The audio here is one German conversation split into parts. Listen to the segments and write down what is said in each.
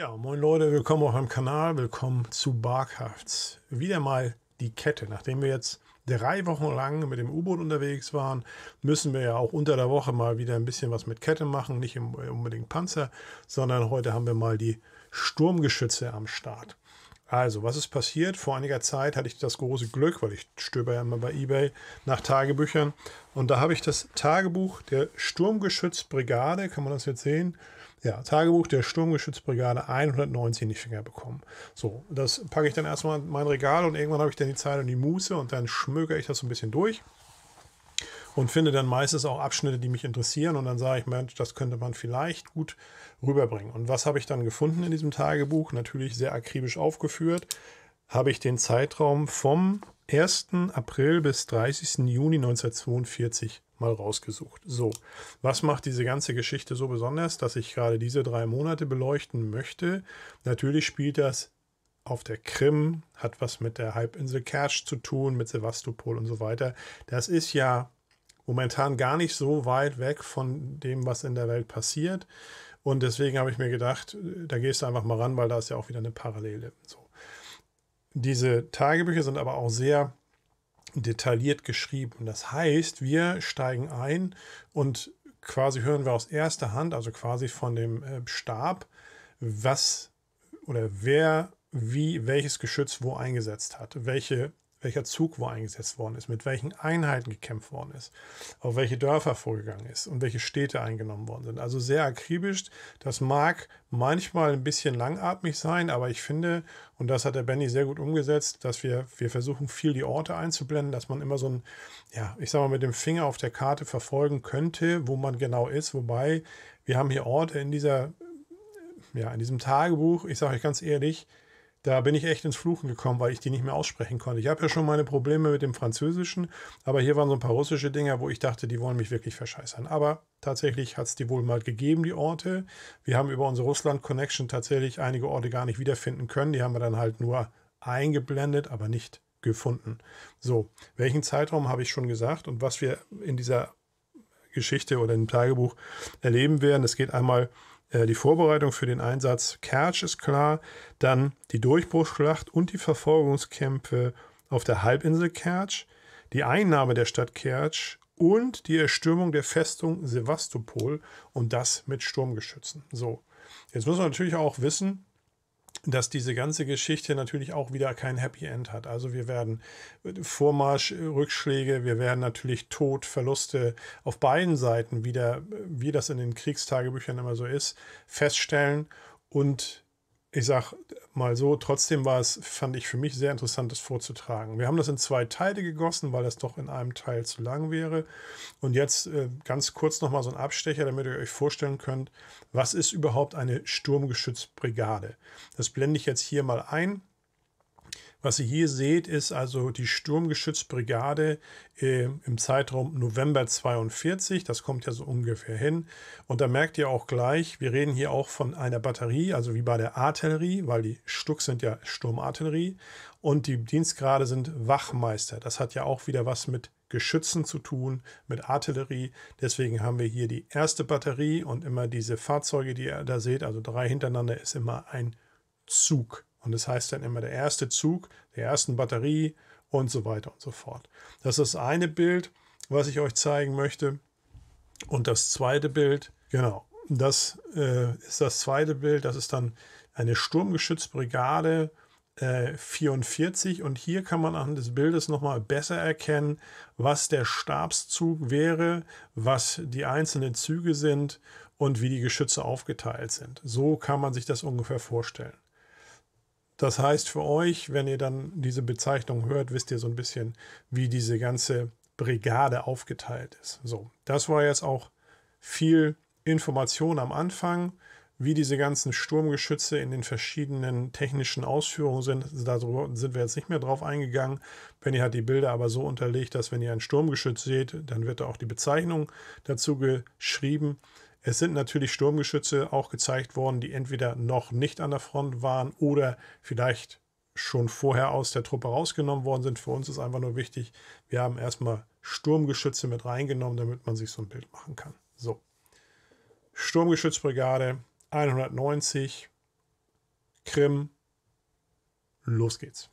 Ja, moin Leute, willkommen auf meinem Kanal, willkommen zu Barkhafts. Wieder mal die Kette. Nachdem wir jetzt drei Wochen lang mit dem U-Boot unterwegs waren, müssen wir ja auch unter der Woche mal wieder ein bisschen was mit Kette machen. Nicht unbedingt Panzer, sondern heute haben wir mal die Sturmgeschütze am Start. Also, was ist passiert? Vor einiger Zeit hatte ich das große Glück, weil ich stöber ja immer bei eBay nach Tagebüchern. Und da habe ich das Tagebuch der Sturmgeschützbrigade, kann man das jetzt sehen, ja, Tagebuch der Sturmgeschützbrigade 119 in die Finger bekommen. So, das packe ich dann erstmal in mein Regal und irgendwann habe ich dann die Zeit und die Muße und dann schmökere ich das so ein bisschen durch und finde dann meistens auch Abschnitte, die mich interessieren und dann sage ich, Mensch, das könnte man vielleicht gut rüberbringen. Und was habe ich dann gefunden in diesem Tagebuch? Natürlich sehr akribisch aufgeführt, habe ich den Zeitraum vom 1. April bis 30. Juni 1942 mal rausgesucht. So, was macht diese ganze Geschichte so besonders, dass ich gerade diese drei Monate beleuchten möchte? Natürlich spielt das auf der Krim, hat was mit der Halbinsel Kertsch zu tun, mit Sevastopol und so weiter. Das ist ja momentan gar nicht so weit weg von dem, was in der Welt passiert. Und deswegen habe ich mir gedacht, da gehst du einfach mal ran, weil da ist ja auch wieder eine Parallele. So. Diese Tagebücher sind aber auch sehr detailliert geschrieben. Das heißt, wir steigen ein und quasi hören wir aus erster Hand, also quasi von dem äh, Stab, was oder wer wie welches Geschütz wo eingesetzt hat, welche welcher Zug wo eingesetzt worden ist, mit welchen Einheiten gekämpft worden ist, auf welche Dörfer vorgegangen ist und welche Städte eingenommen worden sind. Also sehr akribisch. Das mag manchmal ein bisschen langatmig sein, aber ich finde, und das hat der Benny sehr gut umgesetzt, dass wir, wir versuchen viel die Orte einzublenden, dass man immer so ein, ja, ich sag mal, mit dem Finger auf der Karte verfolgen könnte, wo man genau ist. Wobei, wir haben hier Orte in dieser, ja, in diesem Tagebuch, ich sage euch ganz ehrlich, da bin ich echt ins Fluchen gekommen, weil ich die nicht mehr aussprechen konnte. Ich habe ja schon meine Probleme mit dem Französischen, aber hier waren so ein paar russische Dinger, wo ich dachte, die wollen mich wirklich verscheißern. Aber tatsächlich hat es die wohl mal gegeben, die Orte. Wir haben über unsere Russland-Connection tatsächlich einige Orte gar nicht wiederfinden können. Die haben wir dann halt nur eingeblendet, aber nicht gefunden. So, welchen Zeitraum habe ich schon gesagt und was wir in dieser Geschichte oder im Tagebuch erleben werden. Es geht einmal um äh, die Vorbereitung für den Einsatz Kerch ist klar, dann die Durchbruchschlacht und die Verfolgungskämpfe auf der Halbinsel Kerch, die Einnahme der Stadt Kerch und die Erstürmung der Festung Sevastopol und das mit Sturmgeschützen. So, jetzt muss man natürlich auch wissen, dass diese ganze Geschichte natürlich auch wieder kein Happy End hat. Also wir werden äh, Vormarsch, äh, Rückschläge, wir werden natürlich Tod, Verluste auf beiden Seiten wieder, äh, wie das in den Kriegstagebüchern immer so ist, feststellen und ich sag mal so, trotzdem war es, fand ich für mich sehr interessant, das vorzutragen. Wir haben das in zwei Teile gegossen, weil das doch in einem Teil zu lang wäre. Und jetzt äh, ganz kurz nochmal so ein Abstecher, damit ihr euch vorstellen könnt, was ist überhaupt eine Sturmgeschützbrigade? Das blende ich jetzt hier mal ein. Was ihr hier seht, ist also die Sturmgeschützbrigade äh, im Zeitraum November 42. Das kommt ja so ungefähr hin. Und da merkt ihr auch gleich, wir reden hier auch von einer Batterie, also wie bei der Artillerie, weil die Stuck sind ja Sturmartillerie. Und die Dienstgrade sind Wachmeister. Das hat ja auch wieder was mit Geschützen zu tun, mit Artillerie. Deswegen haben wir hier die erste Batterie und immer diese Fahrzeuge, die ihr da seht, also drei hintereinander, ist immer ein Zug. Und das heißt dann immer der erste Zug der ersten Batterie und so weiter und so fort. Das ist das eine Bild, was ich euch zeigen möchte. Und das zweite Bild, genau, das äh, ist das zweite Bild. Das ist dann eine Sturmgeschützbrigade äh, 44. Und hier kann man anhand des Bildes nochmal besser erkennen, was der Stabszug wäre, was die einzelnen Züge sind und wie die Geschütze aufgeteilt sind. So kann man sich das ungefähr vorstellen. Das heißt für euch, wenn ihr dann diese Bezeichnung hört, wisst ihr so ein bisschen, wie diese ganze Brigade aufgeteilt ist. So, das war jetzt auch viel Information am Anfang, wie diese ganzen Sturmgeschütze in den verschiedenen technischen Ausführungen sind. Darüber sind wir jetzt nicht mehr drauf eingegangen. Benny hat die Bilder aber so unterlegt, dass wenn ihr ein Sturmgeschütz seht, dann wird da auch die Bezeichnung dazu geschrieben. Es sind natürlich Sturmgeschütze auch gezeigt worden, die entweder noch nicht an der Front waren oder vielleicht schon vorher aus der Truppe rausgenommen worden sind. Für uns ist einfach nur wichtig, wir haben erstmal Sturmgeschütze mit reingenommen, damit man sich so ein Bild machen kann. So. Sturmgeschützbrigade 190, Krim. Los geht's.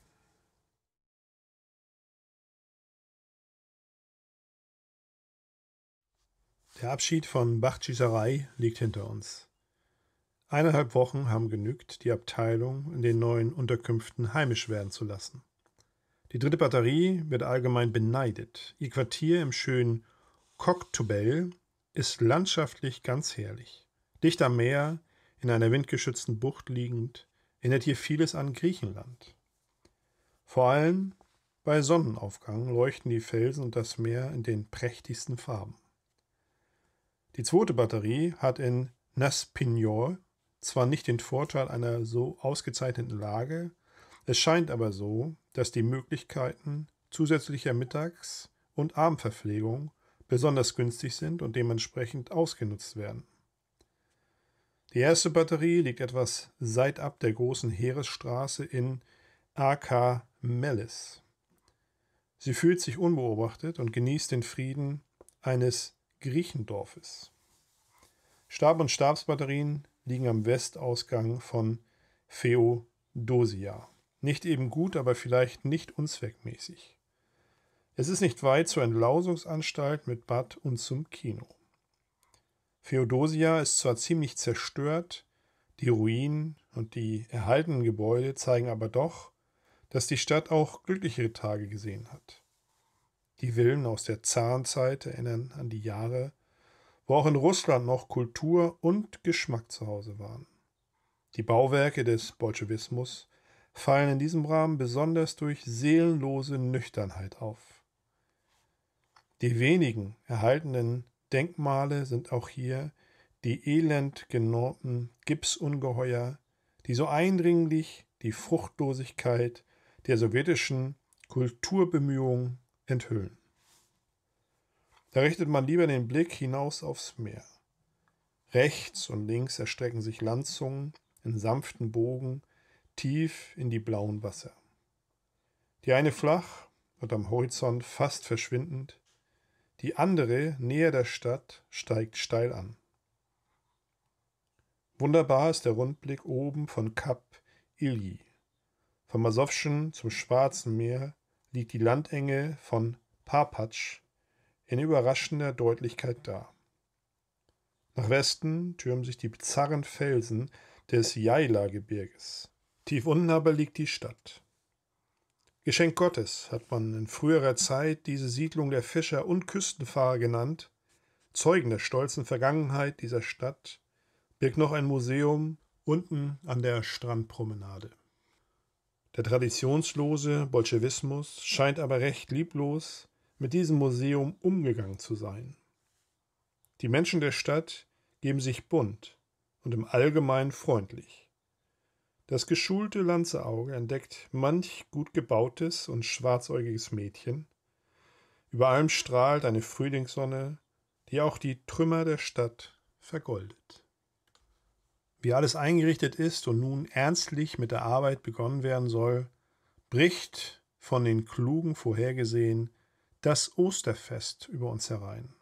Der Abschied von Bachschießerei liegt hinter uns. Eineinhalb Wochen haben genügt, die Abteilung in den neuen Unterkünften heimisch werden zu lassen. Die dritte Batterie wird allgemein beneidet. Ihr Quartier im schönen Cocktubel ist landschaftlich ganz herrlich. Dicht am Meer, in einer windgeschützten Bucht liegend, erinnert hier vieles an Griechenland. Vor allem bei Sonnenaufgang leuchten die Felsen und das Meer in den prächtigsten Farben. Die zweite Batterie hat in Naspignol zwar nicht den Vorteil einer so ausgezeichneten Lage, es scheint aber so, dass die Möglichkeiten zusätzlicher Mittags- und Abendverpflegung besonders günstig sind und dementsprechend ausgenutzt werden. Die erste Batterie liegt etwas seitab der großen Heeresstraße in AK Mellis. Sie fühlt sich unbeobachtet und genießt den Frieden eines Griechendorfes. Stab und Stabsbatterien liegen am Westausgang von Feodosia. Nicht eben gut, aber vielleicht nicht unzweckmäßig. Es ist nicht weit zur Entlausungsanstalt mit Bad und zum Kino. Feodosia ist zwar ziemlich zerstört, die Ruinen und die erhaltenen Gebäude zeigen aber doch, dass die Stadt auch glücklichere Tage gesehen hat. Die Villen aus der Zarenzeit erinnern an die Jahre, wo auch in Russland noch Kultur und Geschmack zu Hause waren. Die Bauwerke des Bolschewismus fallen in diesem Rahmen besonders durch seelenlose Nüchternheit auf. Die wenigen erhaltenen Denkmale sind auch hier die elend genormten Gipsungeheuer, die so eindringlich die Fruchtlosigkeit der sowjetischen Kulturbemühungen enthüllen. Da richtet man lieber den Blick hinaus aufs Meer. Rechts und links erstrecken sich Landzungen in sanften Bogen tief in die blauen Wasser. Die eine flach und am Horizont fast verschwindend, die andere näher der Stadt steigt steil an. Wunderbar ist der Rundblick oben von Kap Ili, vom Asowschen zum Schwarzen Meer liegt die Landenge von Papatsch in überraschender Deutlichkeit dar. Nach Westen türmen sich die bizarren Felsen des Jaila-Gebirges. Tief unten aber liegt die Stadt. Geschenk Gottes hat man in früherer Zeit diese Siedlung der Fischer und Küstenfahrer genannt. Zeugen der stolzen Vergangenheit dieser Stadt birgt noch ein Museum unten an der Strandpromenade. Der traditionslose Bolschewismus scheint aber recht lieblos mit diesem Museum umgegangen zu sein. Die Menschen der Stadt geben sich bunt und im Allgemeinen freundlich. Das geschulte Lanzeauge entdeckt manch gut gebautes und schwarzäugiges Mädchen. Über allem strahlt eine Frühlingssonne, die auch die Trümmer der Stadt vergoldet. Wie alles eingerichtet ist und nun ernstlich mit der Arbeit begonnen werden soll, bricht von den Klugen vorhergesehen das Osterfest über uns herein.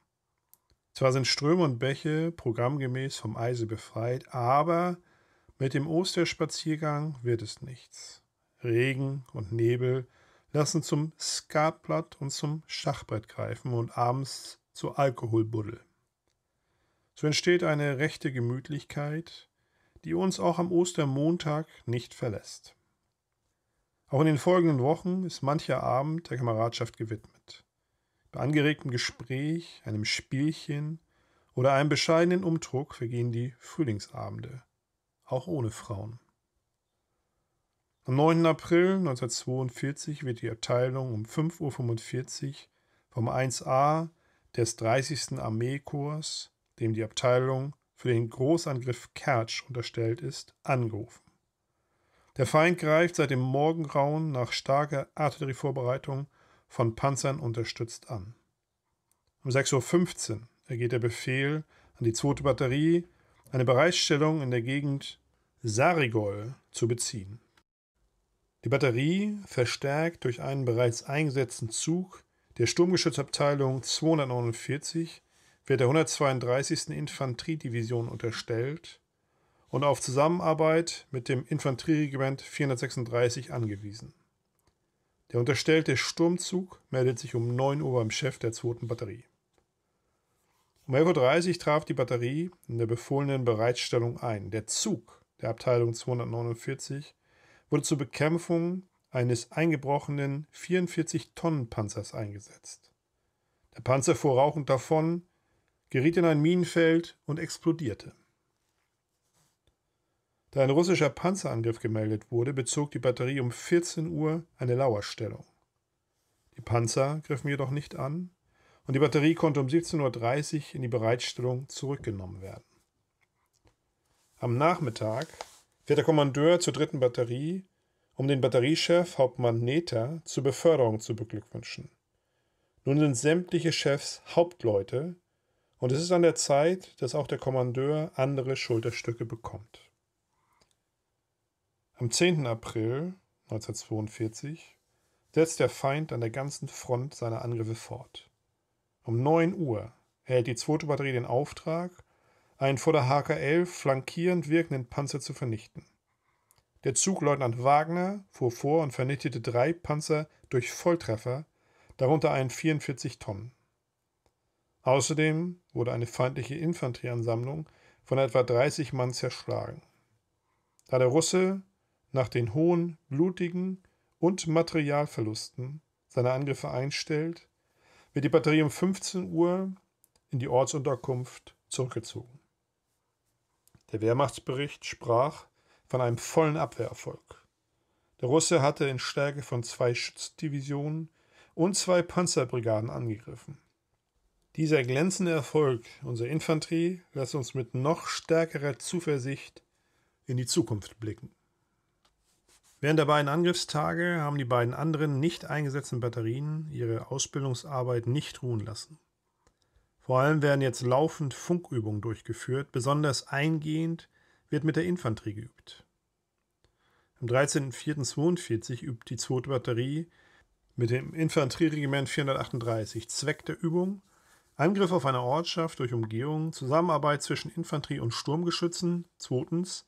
Zwar sind Ströme und Bäche programmgemäß vom Eise befreit, aber mit dem Osterspaziergang wird es nichts. Regen und Nebel lassen zum Skatblatt und zum Schachbrett greifen und abends zur Alkoholbuddel. So entsteht eine rechte Gemütlichkeit, die uns auch am Ostermontag nicht verlässt. Auch in den folgenden Wochen ist mancher Abend der Kameradschaft gewidmet. Bei angeregtem Gespräch, einem Spielchen oder einem bescheidenen Umdruck vergehen die Frühlingsabende, auch ohne Frauen. Am 9. April 1942 wird die Abteilung um 5.45 Uhr vom 1a des 30. Armeekorps, dem die Abteilung für den Großangriff Kertsch unterstellt ist, angerufen. Der Feind greift seit dem Morgengrauen nach starker Artillerievorbereitung von Panzern unterstützt an. Um 6.15 Uhr ergeht der Befehl an die 2. Batterie, eine Bereitstellung in der Gegend Sarigol zu beziehen. Die Batterie, verstärkt durch einen bereits eingesetzten Zug der Sturmgeschützabteilung 249, wird der 132. Infanteriedivision unterstellt und auf Zusammenarbeit mit dem Infanterieregiment 436 angewiesen. Der unterstellte Sturmzug meldet sich um 9 Uhr beim Chef der 2. Batterie. Um 11.30 Uhr traf die Batterie in der befohlenen Bereitstellung ein. Der Zug der Abteilung 249 wurde zur Bekämpfung eines eingebrochenen 44-Tonnen-Panzers eingesetzt. Der Panzer fuhr rauchend davon, geriet in ein Minenfeld und explodierte. Da ein russischer Panzerangriff gemeldet wurde, bezog die Batterie um 14 Uhr eine Lauerstellung. Die Panzer griffen jedoch nicht an und die Batterie konnte um 17.30 Uhr in die Bereitstellung zurückgenommen werden. Am Nachmittag wird der Kommandeur zur dritten Batterie, um den Batteriechef Hauptmann Nether zur Beförderung zu beglückwünschen. Nun sind sämtliche Chefs Hauptleute und es ist an der Zeit, dass auch der Kommandeur andere Schulterstücke bekommt. Am 10. April 1942 setzt der Feind an der ganzen Front seine Angriffe fort. Um 9 Uhr erhält die 2. Batterie den Auftrag, einen vor der HK-11 flankierend wirkenden Panzer zu vernichten. Der Zugleutnant Wagner fuhr vor und vernichtete drei Panzer durch Volltreffer, darunter einen 44 Tonnen. Außerdem wurde eine feindliche Infanterieansammlung von etwa 30 Mann zerschlagen. Da der Russe nach den hohen, blutigen und Materialverlusten seine Angriffe einstellt, wird die Batterie um 15 Uhr in die Ortsunterkunft zurückgezogen. Der Wehrmachtsbericht sprach von einem vollen Abwehrerfolg. Der Russe hatte in Stärke von zwei Schützendivisionen und zwei Panzerbrigaden angegriffen. Dieser glänzende Erfolg unserer Infanterie lässt uns mit noch stärkerer Zuversicht in die Zukunft blicken. Während der beiden Angriffstage haben die beiden anderen nicht eingesetzten Batterien ihre Ausbildungsarbeit nicht ruhen lassen. Vor allem werden jetzt laufend Funkübungen durchgeführt, besonders eingehend wird mit der Infanterie geübt. Am 13.04.42 übt die 2. Batterie mit dem Infanterieregiment 438 Zweck der Übung – Angriff auf eine Ortschaft durch Umgehung, Zusammenarbeit zwischen Infanterie und Sturmgeschützen. Zweitens,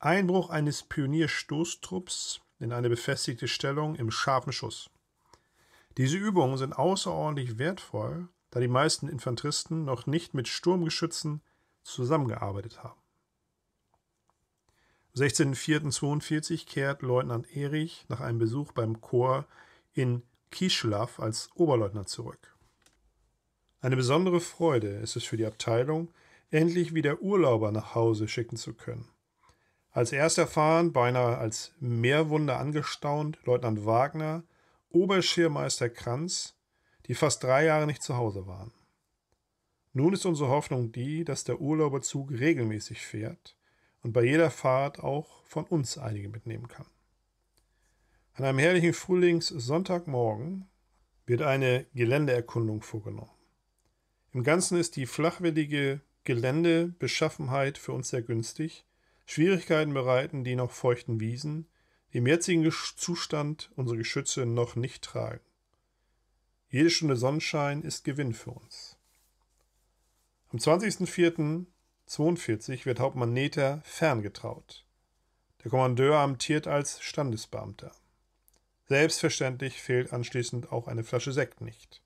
Einbruch eines Pionierstoßtrupps in eine befestigte Stellung im scharfen Schuss. Diese Übungen sind außerordentlich wertvoll, da die meisten Infanteristen noch nicht mit Sturmgeschützen zusammengearbeitet haben. Am 16.04.42 kehrt Leutnant Erich nach einem Besuch beim Korps in Kischlaff als Oberleutnant zurück. Eine besondere Freude ist es für die Abteilung, endlich wieder Urlauber nach Hause schicken zu können. Als erst erfahren, beinahe als Meerwunder angestaunt, Leutnant Wagner, Oberschirmeister Kranz, die fast drei Jahre nicht zu Hause waren. Nun ist unsere Hoffnung die, dass der Urlauberzug regelmäßig fährt und bei jeder Fahrt auch von uns einige mitnehmen kann. An einem herrlichen Frühlingssonntagmorgen wird eine Geländeerkundung vorgenommen. Im Ganzen ist die flachwellige Geländebeschaffenheit für uns sehr günstig. Schwierigkeiten bereiten die noch feuchten Wiesen, die im jetzigen Zustand unsere Geschütze noch nicht tragen. Jede Stunde Sonnenschein ist Gewinn für uns. Am 20.04.42 wird Hauptmann Nether ferngetraut. Der Kommandeur amtiert als Standesbeamter. Selbstverständlich fehlt anschließend auch eine Flasche Sekt nicht.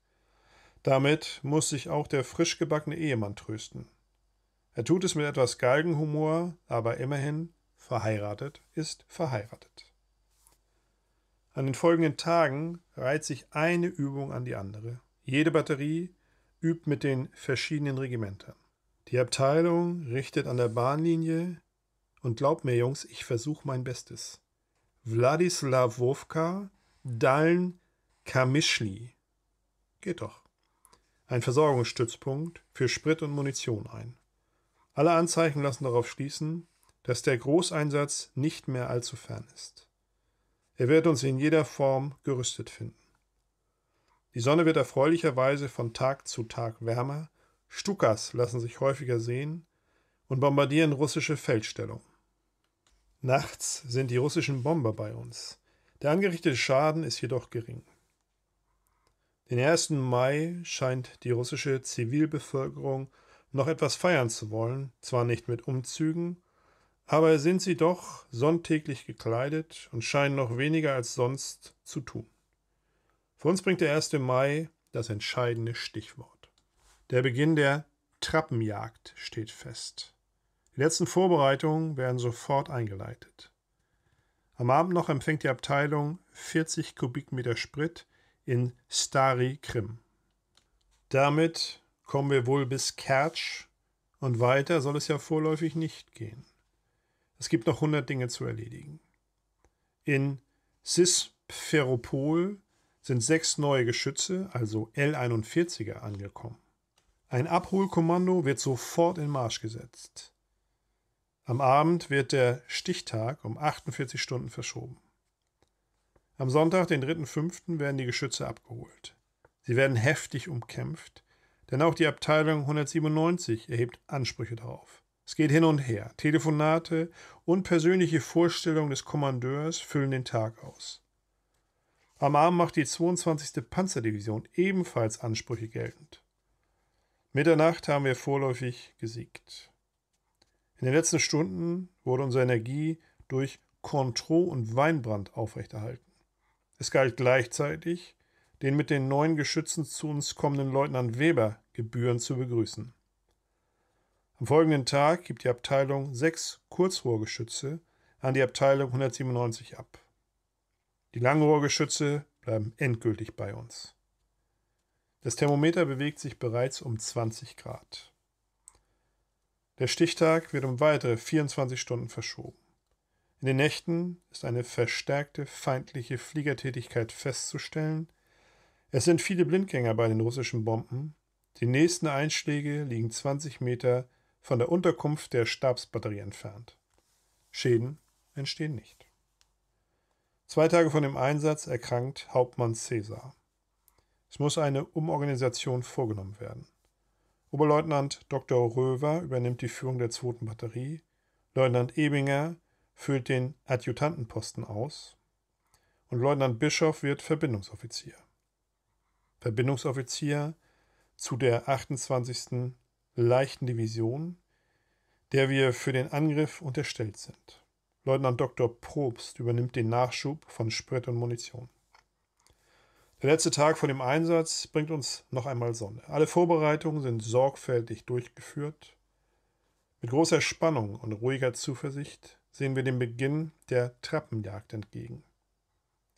Damit muss sich auch der frisch gebackene Ehemann trösten. Er tut es mit etwas Galgenhumor, aber immerhin verheiratet ist verheiratet. An den folgenden Tagen reiht sich eine Übung an die andere. Jede Batterie übt mit den verschiedenen Regimentern. Die Abteilung richtet an der Bahnlinie und glaubt mir, Jungs, ich versuche mein Bestes. Wladislaw Wowka, Dalen Kamischli. Geht doch ein Versorgungsstützpunkt für Sprit und Munition ein. Alle Anzeichen lassen darauf schließen, dass der Großeinsatz nicht mehr allzu fern ist. Er wird uns in jeder Form gerüstet finden. Die Sonne wird erfreulicherweise von Tag zu Tag wärmer, Stukas lassen sich häufiger sehen und bombardieren russische Feldstellungen. Nachts sind die russischen Bomber bei uns. Der angerichtete Schaden ist jedoch gering. Den 1. Mai scheint die russische Zivilbevölkerung noch etwas feiern zu wollen, zwar nicht mit Umzügen, aber sind sie doch sonntäglich gekleidet und scheinen noch weniger als sonst zu tun. Für uns bringt der 1. Mai das entscheidende Stichwort. Der Beginn der Trappenjagd steht fest. Die letzten Vorbereitungen werden sofort eingeleitet. Am Abend noch empfängt die Abteilung 40 Kubikmeter Sprit in Stari Krim. Damit kommen wir wohl bis Kertsch und weiter soll es ja vorläufig nicht gehen. Es gibt noch 100 Dinge zu erledigen. In Sispferopol sind sechs neue Geschütze, also L-41er, angekommen. Ein Abholkommando wird sofort in Marsch gesetzt. Am Abend wird der Stichtag um 48 Stunden verschoben. Am Sonntag, den 3.5., werden die Geschütze abgeholt. Sie werden heftig umkämpft, denn auch die Abteilung 197 erhebt Ansprüche darauf. Es geht hin und her. Telefonate und persönliche Vorstellungen des Kommandeurs füllen den Tag aus. Am Abend macht die 22. Panzerdivision ebenfalls Ansprüche geltend. Mitternacht haben wir vorläufig gesiegt. In den letzten Stunden wurde unsere Energie durch Contro und Weinbrand aufrechterhalten. Es galt gleichzeitig, den mit den neuen Geschützen zu uns kommenden Leutnant Weber gebührend zu begrüßen. Am folgenden Tag gibt die Abteilung sechs Kurzrohrgeschütze an die Abteilung 197 ab. Die Langrohrgeschütze bleiben endgültig bei uns. Das Thermometer bewegt sich bereits um 20 Grad. Der Stichtag wird um weitere 24 Stunden verschoben. In den Nächten ist eine verstärkte feindliche Fliegertätigkeit festzustellen. Es sind viele Blindgänger bei den russischen Bomben. Die nächsten Einschläge liegen 20 Meter von der Unterkunft der Stabsbatterie entfernt. Schäden entstehen nicht. Zwei Tage vor dem Einsatz erkrankt Hauptmann Cäsar. Es muss eine Umorganisation vorgenommen werden. Oberleutnant Dr. Röver übernimmt die Führung der zweiten Batterie, Leutnant Ebinger füllt den Adjutantenposten aus und Leutnant Bischof wird Verbindungsoffizier. Verbindungsoffizier zu der 28. Leichten Division, der wir für den Angriff unterstellt sind. Leutnant Dr. Probst übernimmt den Nachschub von Sprit und Munition. Der letzte Tag vor dem Einsatz bringt uns noch einmal Sonne. Alle Vorbereitungen sind sorgfältig durchgeführt. Mit großer Spannung und ruhiger Zuversicht sehen wir dem Beginn der Treppenjagd entgegen.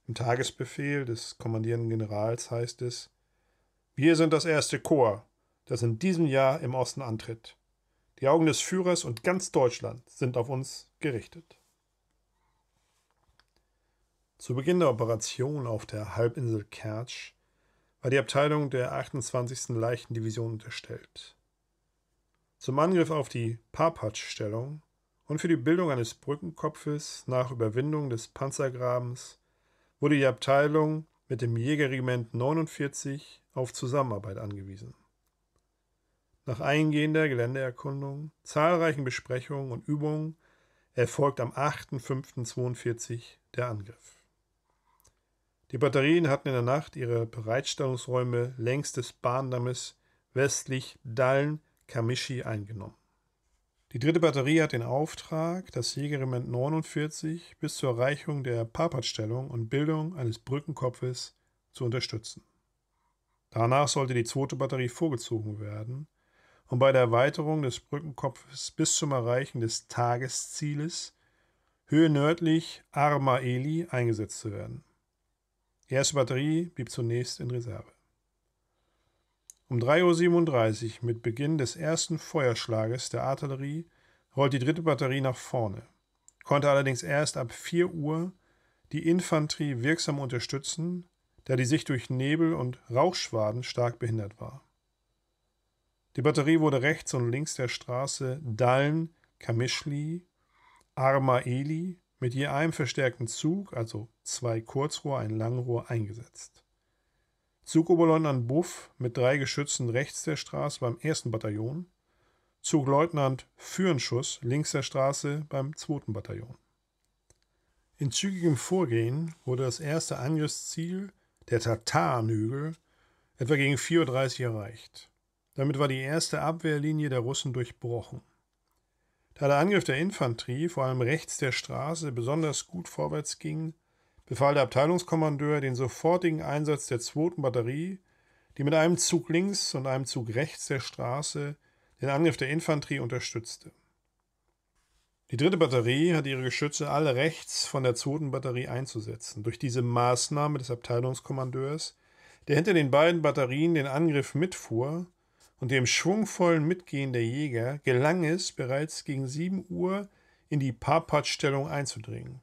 Im Tagesbefehl des kommandierenden Generals heißt es Wir sind das erste Korps, das in diesem Jahr im Osten antritt. Die Augen des Führers und ganz Deutschland sind auf uns gerichtet. Zu Beginn der Operation auf der Halbinsel Kertsch war die Abteilung der 28. Leichten Division unterstellt. Zum Angriff auf die papatsch stellung und für die Bildung eines Brückenkopfes nach Überwindung des Panzergrabens wurde die Abteilung mit dem Jägerregiment 49 auf Zusammenarbeit angewiesen. Nach eingehender Geländeerkundung, zahlreichen Besprechungen und Übungen erfolgt am 8.5.42 der Angriff. Die Batterien hatten in der Nacht ihre Bereitstellungsräume längs des Bahndammes westlich Dallen-Kamishi eingenommen. Die dritte Batterie hat den Auftrag, das Jägerregiment 49 bis zur Erreichung der Papatstellung und Bildung eines Brückenkopfes zu unterstützen. Danach sollte die zweite Batterie vorgezogen werden um bei der Erweiterung des Brückenkopfes bis zum Erreichen des Tageszieles Höhe nördlich Arma Eli eingesetzt zu werden. Die erste Batterie blieb zunächst in Reserve. Um 3.37 Uhr mit Beginn des ersten Feuerschlages der Artillerie rollt die dritte Batterie nach vorne, konnte allerdings erst ab 4 Uhr die Infanterie wirksam unterstützen, da die sich durch Nebel und Rauchschwaden stark behindert war. Die Batterie wurde rechts und links der Straße Daln, Kamischli, Armaeli mit je einem verstärkten Zug, also zwei Kurzrohr, ein Langrohr, eingesetzt. Zugobelon an Buff mit drei Geschützen rechts der Straße beim 1. Bataillon, Zugleutnant Führenschuss links der Straße beim 2. Bataillon. In zügigem Vorgehen wurde das erste Angriffsziel, der Tatarnügel, etwa gegen 4.30 Uhr erreicht. Damit war die erste Abwehrlinie der Russen durchbrochen. Da der Angriff der Infanterie, vor allem rechts der Straße, besonders gut vorwärts ging, befahl der Abteilungskommandeur den sofortigen Einsatz der zweiten Batterie, die mit einem Zug links und einem Zug rechts der Straße den Angriff der Infanterie unterstützte. Die dritte Batterie hatte ihre Geschütze alle rechts von der zweiten Batterie einzusetzen. Durch diese Maßnahme des Abteilungskommandeurs, der hinter den beiden Batterien den Angriff mitfuhr und dem schwungvollen Mitgehen der Jäger, gelang es, bereits gegen 7 Uhr in die parpatt einzudringen.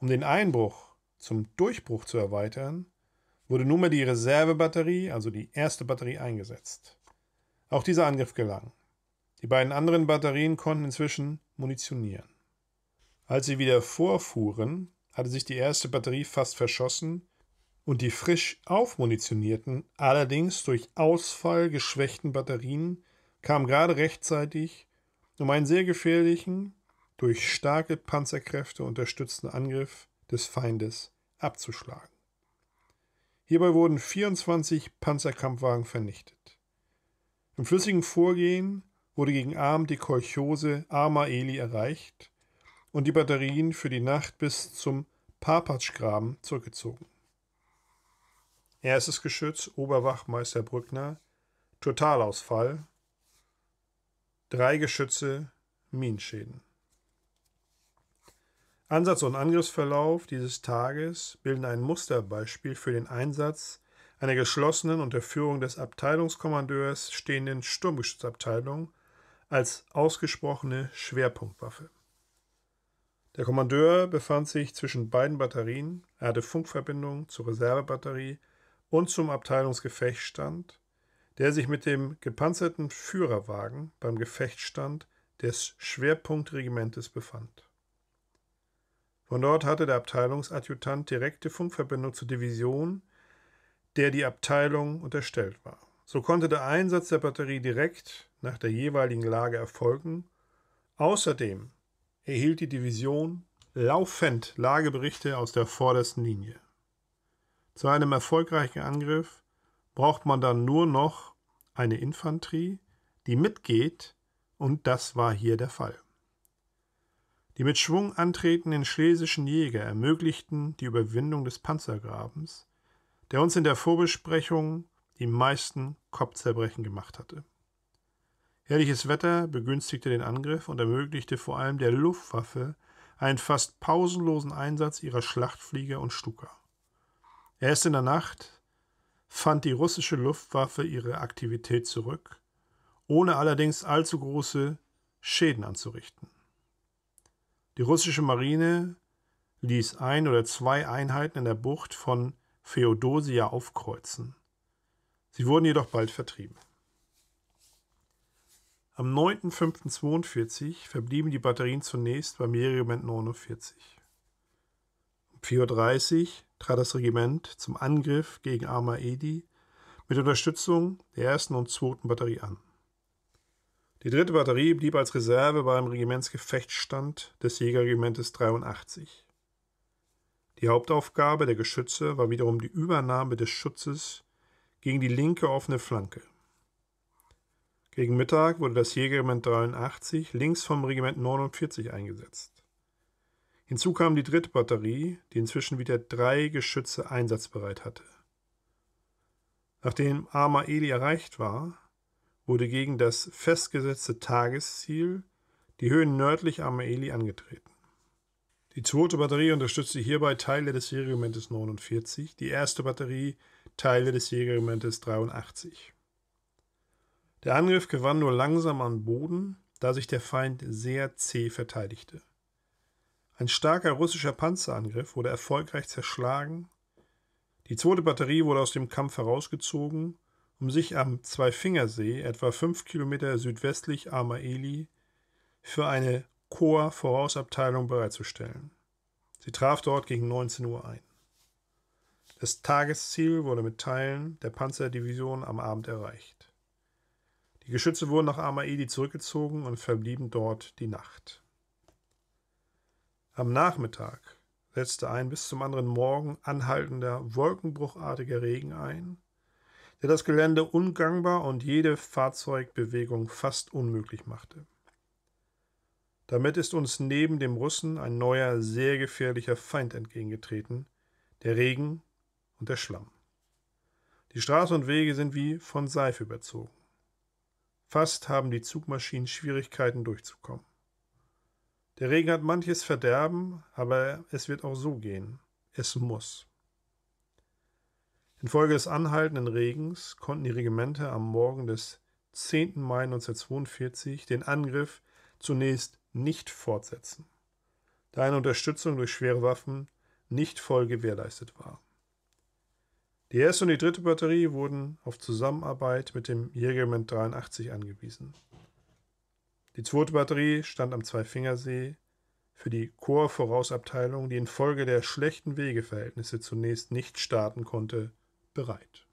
Um den Einbruch zum Durchbruch zu erweitern, wurde nunmehr die Reservebatterie, also die erste Batterie, eingesetzt. Auch dieser Angriff gelang. Die beiden anderen Batterien konnten inzwischen munitionieren. Als sie wieder vorfuhren, hatte sich die erste Batterie fast verschossen und die frisch aufmunitionierten, allerdings durch Ausfall geschwächten Batterien kamen gerade rechtzeitig, um einen sehr gefährlichen, durch starke Panzerkräfte unterstützten Angriff des Feindes abzuschlagen. Hierbei wurden 24 Panzerkampfwagen vernichtet. Im flüssigen Vorgehen wurde gegen Abend die Kolchose Arma-Eli erreicht und die Batterien für die Nacht bis zum Papatschgraben zurückgezogen. Erstes Geschütz Oberwachmeister Brückner Totalausfall. Drei Geschütze Minenschäden. Ansatz und Angriffsverlauf dieses Tages bilden ein Musterbeispiel für den Einsatz einer geschlossenen unter Führung des Abteilungskommandeurs stehenden Sturmgeschützabteilung als ausgesprochene Schwerpunktwaffe. Der Kommandeur befand sich zwischen beiden Batterien, er hatte Funkverbindung zur Reservebatterie und zum Abteilungsgefechtsstand, der sich mit dem gepanzerten Führerwagen beim Gefechtsstand des Schwerpunktregimentes befand. Von dort hatte der Abteilungsadjutant direkte Funkverbindung zur Division, der die Abteilung unterstellt war. So konnte der Einsatz der Batterie direkt nach der jeweiligen Lage erfolgen. Außerdem erhielt die Division laufend Lageberichte aus der vordersten Linie. Zu einem erfolgreichen Angriff braucht man dann nur noch eine Infanterie, die mitgeht, und das war hier der Fall. Die mit Schwung antretenden schlesischen Jäger ermöglichten die Überwindung des Panzergrabens, der uns in der Vorbesprechung die meisten Kopfzerbrechen gemacht hatte. Herrliches Wetter begünstigte den Angriff und ermöglichte vor allem der Luftwaffe einen fast pausenlosen Einsatz ihrer Schlachtflieger und Stuka. Erst in der Nacht fand die russische Luftwaffe ihre Aktivität zurück, ohne allerdings allzu große Schäden anzurichten. Die russische Marine ließ ein oder zwei Einheiten in der Bucht von Feodosia aufkreuzen. Sie wurden jedoch bald vertrieben. Am 9.05.42 verblieben die Batterien zunächst beim Jägerregiment 49. Um 4.30 Uhr trat das Regiment zum Angriff gegen Arma Edi mit Unterstützung der 1. und 2. Batterie an. Die dritte Batterie blieb als Reserve beim Regimentsgefechtsstand des Jägerregimentes 83. Die Hauptaufgabe der Geschütze war wiederum die Übernahme des Schutzes gegen die linke offene Flanke. Gegen Mittag wurde das Jägerregiment 83 links vom Regiment 49 eingesetzt. Hinzu kam die dritte Batterie, die inzwischen wieder drei Geschütze einsatzbereit hatte. Nachdem Arma Eli erreicht war, wurde gegen das festgesetzte Tagesziel, die Höhen nördlich Amaeli, angetreten. Die zweite Batterie unterstützte hierbei Teile des Jägerregimentes 49, die erste Batterie Teile des Jägerregimentes 83. Der Angriff gewann nur langsam an Boden, da sich der Feind sehr zäh verteidigte. Ein starker russischer Panzerangriff wurde erfolgreich zerschlagen. Die zweite Batterie wurde aus dem Kampf herausgezogen um sich am Zweifingersee, etwa fünf Kilometer südwestlich Amaeli, für eine Korps-Vorausabteilung bereitzustellen. Sie traf dort gegen 19 Uhr ein. Das Tagesziel wurde mit Teilen der Panzerdivision am Abend erreicht. Die Geschütze wurden nach Amaeli zurückgezogen und verblieben dort die Nacht. Am Nachmittag setzte ein bis zum anderen Morgen anhaltender, wolkenbruchartiger Regen ein, der das Gelände ungangbar und jede Fahrzeugbewegung fast unmöglich machte. Damit ist uns neben dem Russen ein neuer, sehr gefährlicher Feind entgegengetreten, der Regen und der Schlamm. Die Straßen und Wege sind wie von Seife überzogen. Fast haben die Zugmaschinen Schwierigkeiten durchzukommen. Der Regen hat manches Verderben, aber es wird auch so gehen. Es muss. Infolge des anhaltenden Regens konnten die Regimenter am Morgen des 10. Mai 1942 den Angriff zunächst nicht fortsetzen, da eine Unterstützung durch schwere Waffen nicht voll gewährleistet war. Die erste und die dritte Batterie wurden auf Zusammenarbeit mit dem Jägerregiment 83 angewiesen. Die zweite Batterie stand am Zweifingersee für die Korps-Vorausabteilung, die infolge der schlechten Wegeverhältnisse zunächst nicht starten konnte bereit.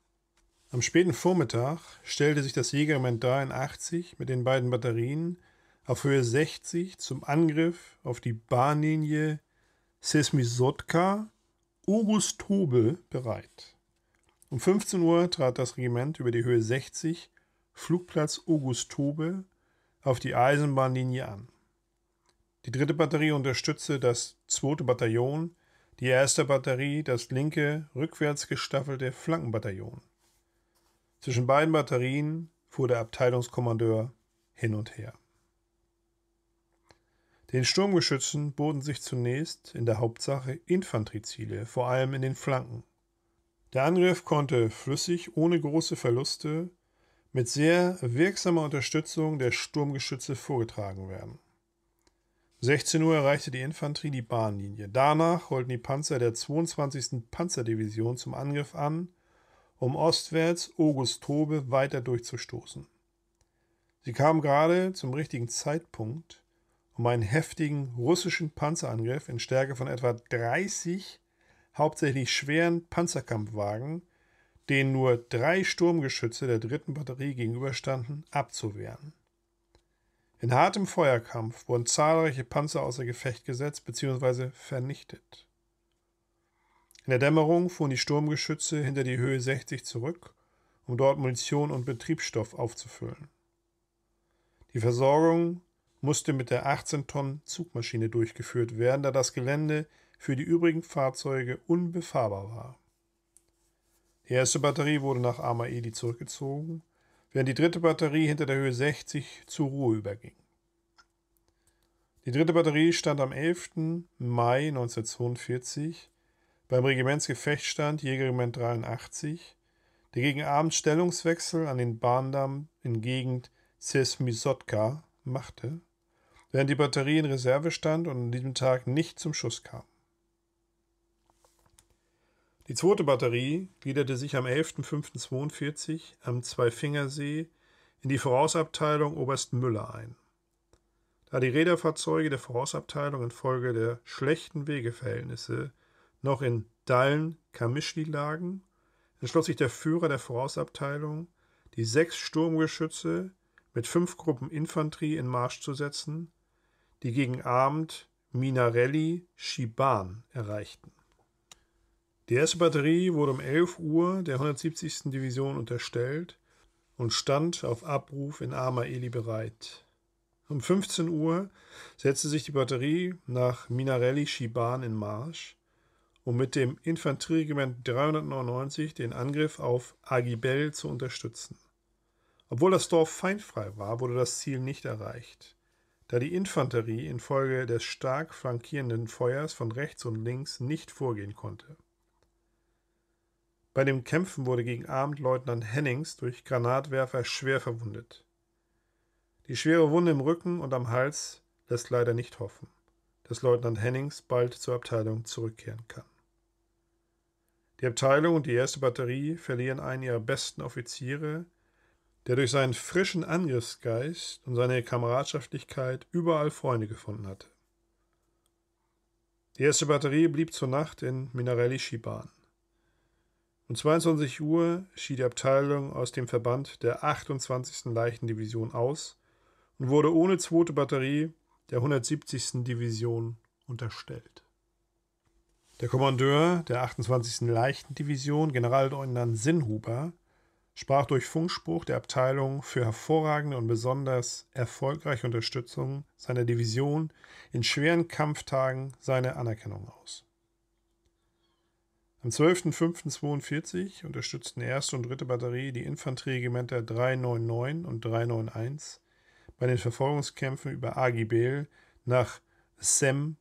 Am späten Vormittag stellte sich das in 80 mit den beiden Batterien auf Höhe 60 zum Angriff auf die Bahnlinie Sesmisotka Augustobel bereit. Um 15 Uhr trat das Regiment über die Höhe 60 Flugplatz Augustobel auf die Eisenbahnlinie an. Die dritte Batterie unterstützte das zweite Bataillon die erste Batterie, das linke, rückwärts gestaffelte Flankenbataillon. Zwischen beiden Batterien fuhr der Abteilungskommandeur hin und her. Den Sturmgeschützen boten sich zunächst in der Hauptsache Infanterieziele, vor allem in den Flanken. Der Angriff konnte flüssig, ohne große Verluste, mit sehr wirksamer Unterstützung der Sturmgeschütze vorgetragen werden. 16 Uhr erreichte die Infanterie die Bahnlinie. Danach rollten die Panzer der 22. Panzerdivision zum Angriff an, um ostwärts Augustobe weiter durchzustoßen. Sie kamen gerade zum richtigen Zeitpunkt, um einen heftigen russischen Panzerangriff in Stärke von etwa 30 hauptsächlich schweren Panzerkampfwagen, denen nur drei Sturmgeschütze der 3. Batterie gegenüberstanden, abzuwehren. In hartem Feuerkampf wurden zahlreiche Panzer außer Gefecht gesetzt bzw. vernichtet. In der Dämmerung fuhren die Sturmgeschütze hinter die Höhe 60 zurück, um dort Munition und Betriebsstoff aufzufüllen. Die Versorgung musste mit der 18 Tonnen Zugmaschine durchgeführt werden, da das Gelände für die übrigen Fahrzeuge unbefahrbar war. Die erste Batterie wurde nach Amaedi zurückgezogen während die dritte Batterie hinter der Höhe 60 zur Ruhe überging. Die dritte Batterie stand am 11. Mai 1942 beim Regimentsgefechtsstand Jägerregiment 83, der gegen Abend Stellungswechsel an den Bahndamm in Gegend Sesmisotka machte, während die Batterie in Reserve stand und an diesem Tag nicht zum Schuss kam. Die zweite Batterie gliederte sich am 11.05.42 am Zweifingersee in die Vorausabteilung Oberst Müller ein. Da die Räderfahrzeuge der Vorausabteilung infolge der schlechten Wegeverhältnisse noch in Dallen Kamischli lagen, entschloss sich der Führer der Vorausabteilung, die sechs Sturmgeschütze mit fünf Gruppen Infanterie in Marsch zu setzen, die gegen Abend Minarelli Schiban erreichten. Die erste Batterie wurde um 11 Uhr der 170. Division unterstellt und stand auf Abruf in Amaeli bereit. Um 15 Uhr setzte sich die Batterie nach Minarelli-Schiban in Marsch, um mit dem Infanterieregiment 399 den Angriff auf Agibel zu unterstützen. Obwohl das Dorf feindfrei war, wurde das Ziel nicht erreicht, da die Infanterie infolge des stark flankierenden Feuers von rechts und links nicht vorgehen konnte. Bei den Kämpfen wurde gegen Abend Leutnant Hennings durch Granatwerfer schwer verwundet. Die schwere Wunde im Rücken und am Hals lässt leider nicht hoffen, dass Leutnant Hennings bald zur Abteilung zurückkehren kann. Die Abteilung und die erste Batterie verlieren einen ihrer besten Offiziere, der durch seinen frischen Angriffsgeist und seine Kameradschaftlichkeit überall Freunde gefunden hatte. Die erste Batterie blieb zur Nacht in Minarelli Schiban. Um 22 Uhr schied die Abteilung aus dem Verband der 28. Leichendivision aus und wurde ohne zweite Batterie der 170. Division unterstellt. Der Kommandeur der 28. Leichtendivision, Generalleutnant Sinnhuber, sprach durch Funkspruch der Abteilung für hervorragende und besonders erfolgreiche Unterstützung seiner Division in schweren Kampftagen seine Anerkennung aus. Am 12.05.42 unterstützten 1. und 3. Batterie die Infanterieregimenter 399 und 391 bei den Verfolgungskämpfen über Agibel nach Sem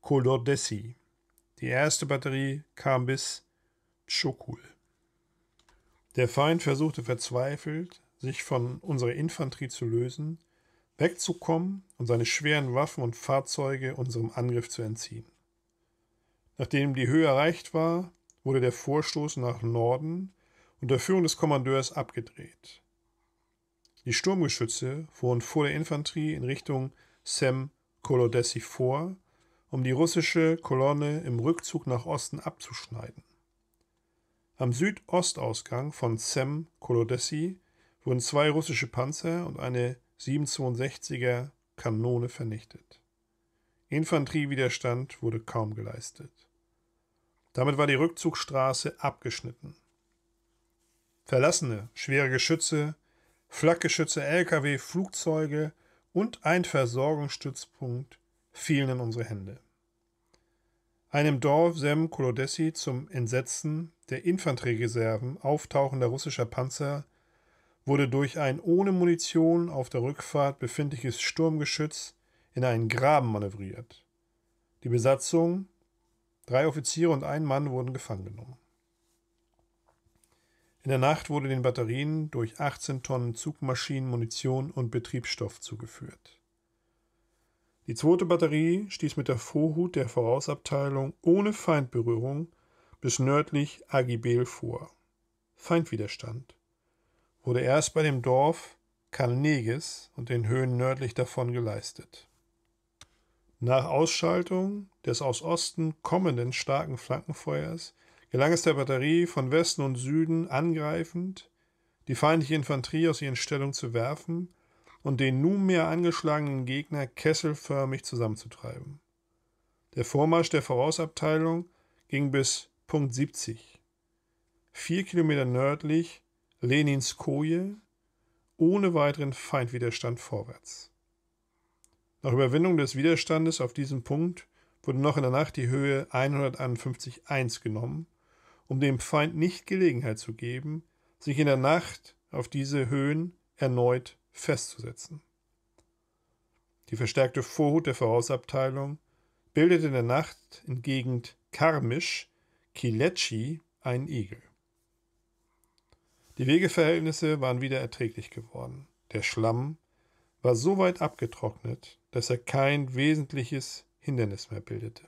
Kolodesi. Die erste Batterie kam bis Tschokul. Der Feind versuchte verzweifelt, sich von unserer Infanterie zu lösen, wegzukommen und seine schweren Waffen und Fahrzeuge unserem Angriff zu entziehen. Nachdem die Höhe erreicht war, wurde der Vorstoß nach Norden unter Führung des Kommandeurs abgedreht. Die Sturmgeschütze fuhren vor der Infanterie in Richtung Sem Kolodessi vor, um die russische Kolonne im Rückzug nach Osten abzuschneiden. Am Südostausgang von Sem Kolodessi wurden zwei russische Panzer und eine 762er Kanone vernichtet. Infanteriewiderstand wurde kaum geleistet. Damit war die Rückzugsstraße abgeschnitten. Verlassene, schwere Geschütze, Flakgeschütze, Lkw, Flugzeuge und ein Versorgungsstützpunkt fielen in unsere Hände. Einem Dorf Sem Kolodessi zum Entsetzen der Infanteriereserven auftauchender russischer Panzer wurde durch ein ohne Munition auf der Rückfahrt befindliches Sturmgeschütz in einen Graben manövriert. Die Besatzung, drei Offiziere und ein Mann wurden gefangen genommen. In der Nacht wurde den Batterien durch 18 Tonnen Zugmaschinen Munition und Betriebsstoff zugeführt. Die zweite Batterie stieß mit der Vorhut der Vorausabteilung ohne Feindberührung bis nördlich Agibel vor. Feindwiderstand wurde erst bei dem Dorf Kalneges und den Höhen nördlich davon geleistet. Nach Ausschaltung des aus Osten kommenden starken Flankenfeuers gelang es der Batterie, von Westen und Süden angreifend die feindliche Infanterie aus ihren Stellungen zu werfen und den nunmehr angeschlagenen Gegner kesselförmig zusammenzutreiben. Der Vormarsch der Vorausabteilung ging bis Punkt 70. Vier Kilometer nördlich Leninskoje, ohne weiteren Feindwiderstand vorwärts. Nach Überwindung des Widerstandes auf diesem Punkt wurde noch in der Nacht die Höhe 151,1 genommen, um dem Feind nicht Gelegenheit zu geben, sich in der Nacht auf diese Höhen erneut festzusetzen. Die verstärkte Vorhut der Vorausabteilung bildete in der Nacht in Gegend Karmisch Kiletschi einen Igel. Die Wegeverhältnisse waren wieder erträglich geworden. Der Schlamm war so weit abgetrocknet, dass er kein wesentliches Hindernis mehr bildete.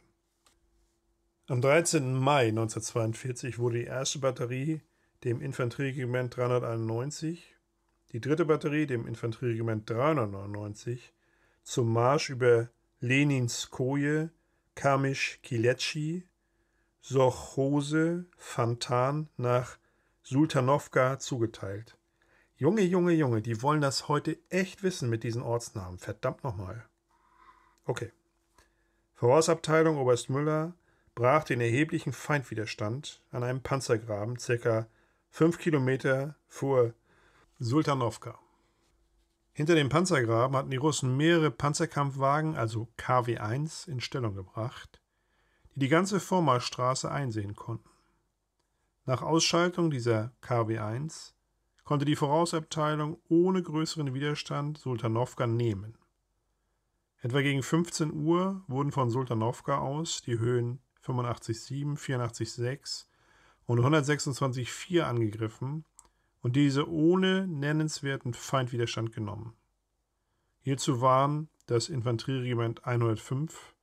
Am 13. Mai 1942 wurde die erste Batterie dem Infanterieregiment 391, die dritte Batterie dem Infanterieregiment 399 zum Marsch über Leninskoje, Kamisch Kiletschi, Sochose, Fantan nach Sultanovka zugeteilt. Junge, Junge, Junge, die wollen das heute echt wissen mit diesen Ortsnamen. Verdammt nochmal. Okay. Vorausabteilung Oberst Müller brach den erheblichen Feindwiderstand an einem Panzergraben circa fünf Kilometer vor Sultanovka. Hinter dem Panzergraben hatten die Russen mehrere Panzerkampfwagen, also KW-1, in Stellung gebracht, die die ganze Vormarschstraße einsehen konnten. Nach Ausschaltung dieser KW-1 konnte die Vorausabteilung ohne größeren Widerstand Sultanovka nehmen. Etwa gegen 15 Uhr wurden von Sultanovka aus die Höhen 85,7, 84,6 und 126,4 angegriffen und diese ohne nennenswerten Feindwiderstand genommen. Hierzu waren das Infanterieregiment 105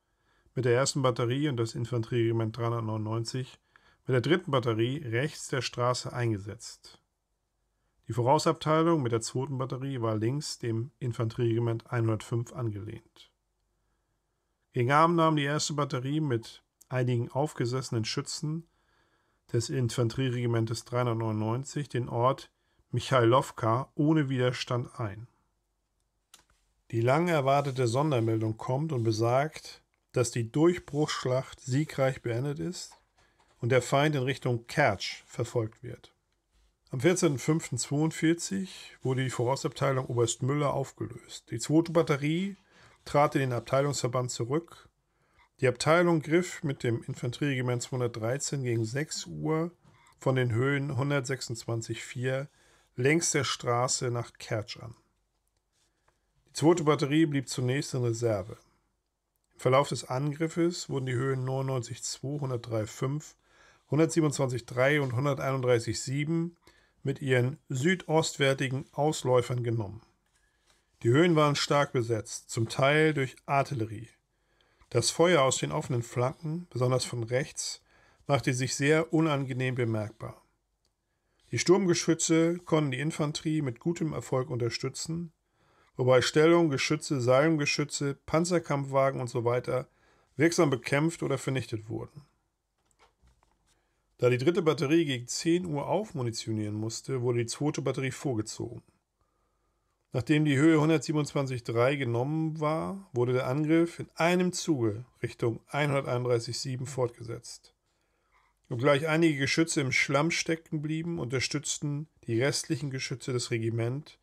mit der ersten Batterie und das Infanterieregiment 399 mit der dritten Batterie rechts der Straße eingesetzt. Die Vorausabteilung mit der zweiten Batterie war links dem Infanterieregiment 105 angelehnt. Gegen Abend nahm die erste Batterie mit einigen aufgesessenen Schützen des Infanterieregimentes 399 den Ort Michailowka ohne Widerstand ein. Die lang erwartete Sondermeldung kommt und besagt, dass die Durchbruchsschlacht siegreich beendet ist und der Feind in Richtung Kertsch verfolgt wird. Am 14.05.42 wurde die Vorausabteilung Oberst Müller aufgelöst. Die 2. Batterie trat in den Abteilungsverband zurück. Die Abteilung griff mit dem Infanterieregiment 213 gegen 6 Uhr von den Höhen 126,4 längs der Straße nach Kertsch an. Die 2. Batterie blieb zunächst in Reserve. Im Verlauf des Angriffes wurden die Höhen 99,2, 103,5, 127,3 und 131,7 mit ihren südostwärtigen Ausläufern genommen. Die Höhen waren stark besetzt, zum Teil durch Artillerie. Das Feuer aus den offenen Flanken, besonders von rechts, machte sich sehr unangenehm bemerkbar. Die Sturmgeschütze konnten die Infanterie mit gutem Erfolg unterstützen, wobei Stellung, Geschütze, Salmgeschütze, Panzerkampfwagen usw. So wirksam bekämpft oder vernichtet wurden. Da die dritte Batterie gegen 10 Uhr aufmunitionieren musste, wurde die zweite Batterie vorgezogen. Nachdem die Höhe 127,3 genommen war, wurde der Angriff in einem Zuge Richtung 131,7 fortgesetzt. Obgleich einige Geschütze im Schlamm stecken blieben, unterstützten die restlichen Geschütze des Regiment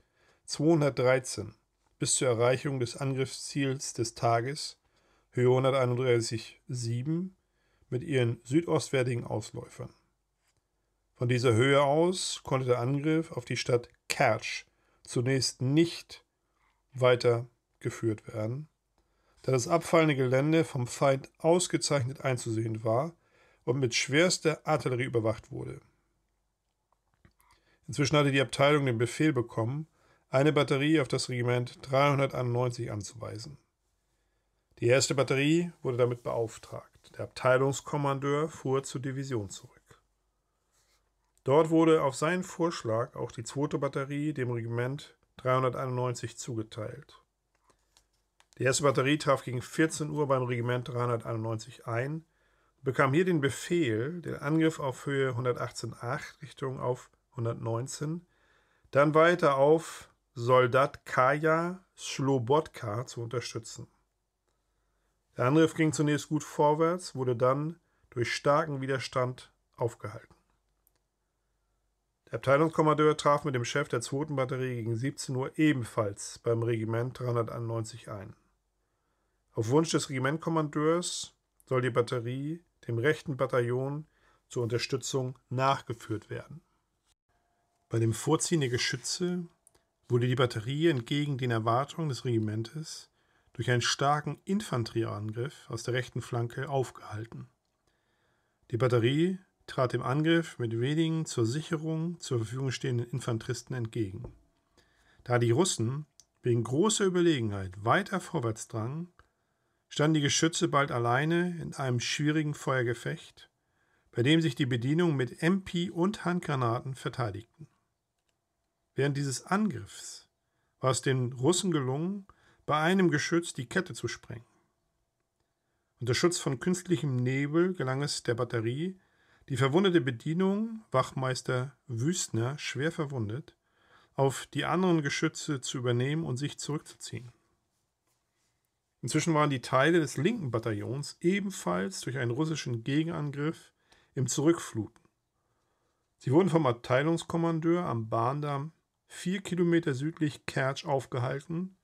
213 bis zur Erreichung des Angriffsziels des Tages, Höhe 131,7 mit ihren südostwärtigen Ausläufern. Von dieser Höhe aus konnte der Angriff auf die Stadt Kertsch zunächst nicht weiter geführt werden, da das abfallende Gelände vom Feind ausgezeichnet einzusehen war und mit schwerster Artillerie überwacht wurde. Inzwischen hatte die Abteilung den Befehl bekommen, eine Batterie auf das Regiment 391 anzuweisen. Die erste Batterie wurde damit beauftragt. Der Abteilungskommandeur fuhr zur Division zurück. Dort wurde auf seinen Vorschlag auch die 2. Batterie dem Regiment 391 zugeteilt. Die 1. Batterie traf gegen 14 Uhr beim Regiment 391 ein und bekam hier den Befehl, den Angriff auf Höhe 118.8 Richtung auf 119, dann weiter auf Soldat Kaja Slobodka zu unterstützen. Der Angriff ging zunächst gut vorwärts, wurde dann durch starken Widerstand aufgehalten. Der Abteilungskommandeur traf mit dem Chef der 2. Batterie gegen 17 Uhr ebenfalls beim Regiment 391 ein. Auf Wunsch des Regimentkommandeurs soll die Batterie dem rechten Bataillon zur Unterstützung nachgeführt werden. Bei dem Vorziehen der Geschütze wurde die Batterie entgegen den Erwartungen des Regimentes durch einen starken Infanterieangriff aus der rechten Flanke aufgehalten. Die Batterie trat dem Angriff mit wenigen zur Sicherung zur Verfügung stehenden Infanteristen entgegen. Da die Russen wegen großer Überlegenheit weiter vorwärts drangen, standen die Geschütze bald alleine in einem schwierigen Feuergefecht, bei dem sich die Bedienung mit MP und Handgranaten verteidigten. Während dieses Angriffs war es den Russen gelungen, bei einem Geschütz die Kette zu sprengen. Unter Schutz von künstlichem Nebel gelang es der Batterie, die verwundete Bedienung, Wachmeister Wüstner, schwer verwundet, auf die anderen Geschütze zu übernehmen und sich zurückzuziehen. Inzwischen waren die Teile des linken Bataillons ebenfalls durch einen russischen Gegenangriff im Zurückfluten. Sie wurden vom Abteilungskommandeur am Bahndamm vier Kilometer südlich Kertsch aufgehalten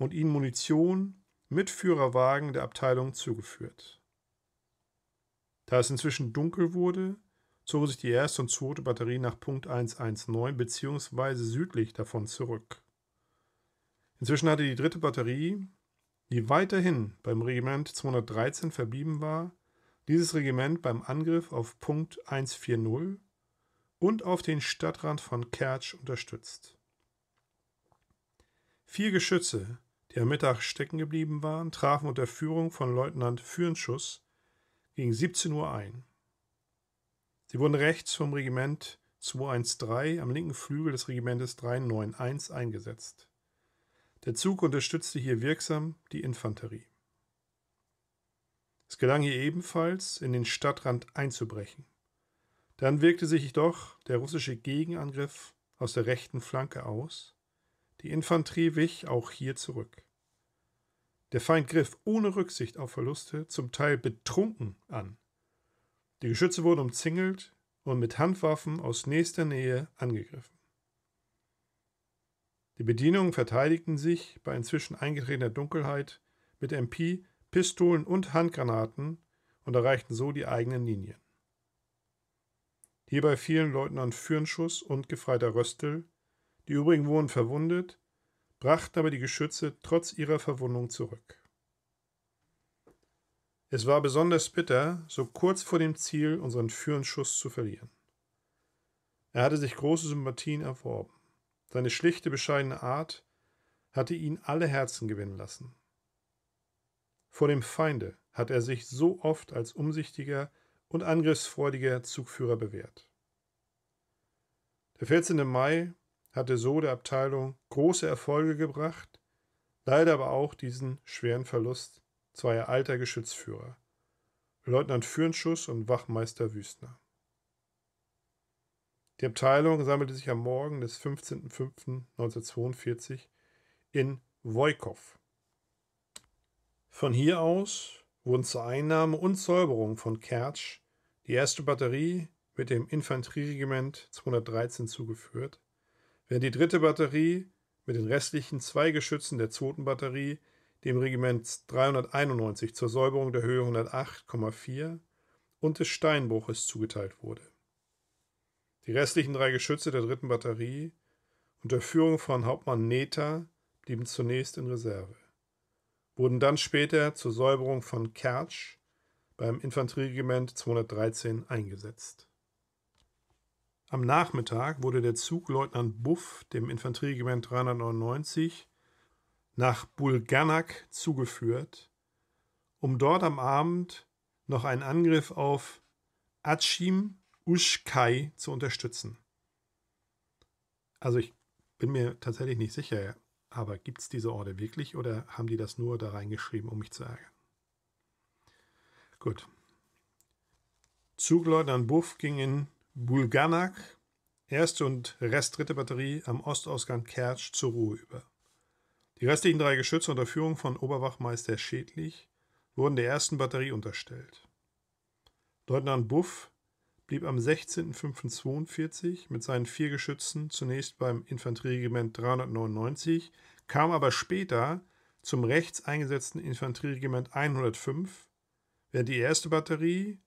und ihnen Munition mit Führerwagen der Abteilung zugeführt. Da es inzwischen dunkel wurde, zogen sich die erste und zweite Batterie nach Punkt 119 bzw. südlich davon zurück. Inzwischen hatte die dritte Batterie, die weiterhin beim Regiment 213 verblieben war, dieses Regiment beim Angriff auf Punkt 140 und auf den Stadtrand von Kertsch unterstützt. Vier Geschütze die am Mittag stecken geblieben waren, trafen unter Führung von Leutnant Führenschuss gegen 17 Uhr ein. Sie wurden rechts vom Regiment 213 am linken Flügel des Regimentes 391 eingesetzt. Der Zug unterstützte hier wirksam die Infanterie. Es gelang hier ebenfalls, in den Stadtrand einzubrechen. Dann wirkte sich doch der russische Gegenangriff aus der rechten Flanke aus, die Infanterie wich auch hier zurück. Der Feind griff ohne Rücksicht auf Verluste, zum Teil betrunken, an. Die Geschütze wurden umzingelt und mit Handwaffen aus nächster Nähe angegriffen. Die Bedienungen verteidigten sich bei inzwischen eingetretener Dunkelheit mit MP, Pistolen und Handgranaten und erreichten so die eigenen Linien. Hierbei fielen Leutnant Fürnschuss und Gefreiter Röstel, die übrigen wurden verwundet, brachten aber die Geschütze trotz ihrer Verwundung zurück. Es war besonders bitter, so kurz vor dem Ziel unseren Führenschuss zu verlieren. Er hatte sich große Sympathien erworben. Seine schlichte, bescheidene Art hatte ihn alle Herzen gewinnen lassen. Vor dem Feinde hat er sich so oft als umsichtiger und angriffsfreudiger Zugführer bewährt. Der 14. Mai hatte so der Abteilung große Erfolge gebracht, leider aber auch diesen schweren Verlust zweier alter Geschützführer, Leutnant Fürnschuss und Wachmeister Wüstner. Die Abteilung sammelte sich am Morgen des 15.05.1942 in Wojkow. Von hier aus wurden zur Einnahme und Säuberung von Kertsch die erste Batterie mit dem Infanterieregiment 213 zugeführt, während die dritte Batterie mit den restlichen zwei Geschützen der zweiten Batterie dem Regiment 391 zur Säuberung der Höhe 108,4 und des Steinbruches zugeteilt wurde. Die restlichen drei Geschütze der dritten Batterie unter Führung von Hauptmann Neta blieben zunächst in Reserve, wurden dann später zur Säuberung von Kertsch beim Infanterieregiment 213 eingesetzt. Am Nachmittag wurde der Zugleutnant Buff dem Infanterieregiment 399 nach Bulganak zugeführt, um dort am Abend noch einen Angriff auf Achim Uschkai zu unterstützen. Also ich bin mir tatsächlich nicht sicher, aber gibt es diese Orte wirklich oder haben die das nur da reingeschrieben, um mich zu ärgern? Gut. Zugleutnant Buff ging in Bulganak, erste und Rest dritte Batterie am Ostausgang Kertsch zur Ruhe über. Die restlichen drei Geschütze unter Führung von Oberwachmeister Schädlich wurden der ersten Batterie unterstellt. Leutnant Buff blieb am 16.05.42 mit seinen vier Geschützen zunächst beim Infanterieregiment 399, kam aber später zum rechts eingesetzten Infanterieregiment 105, während die erste Batterie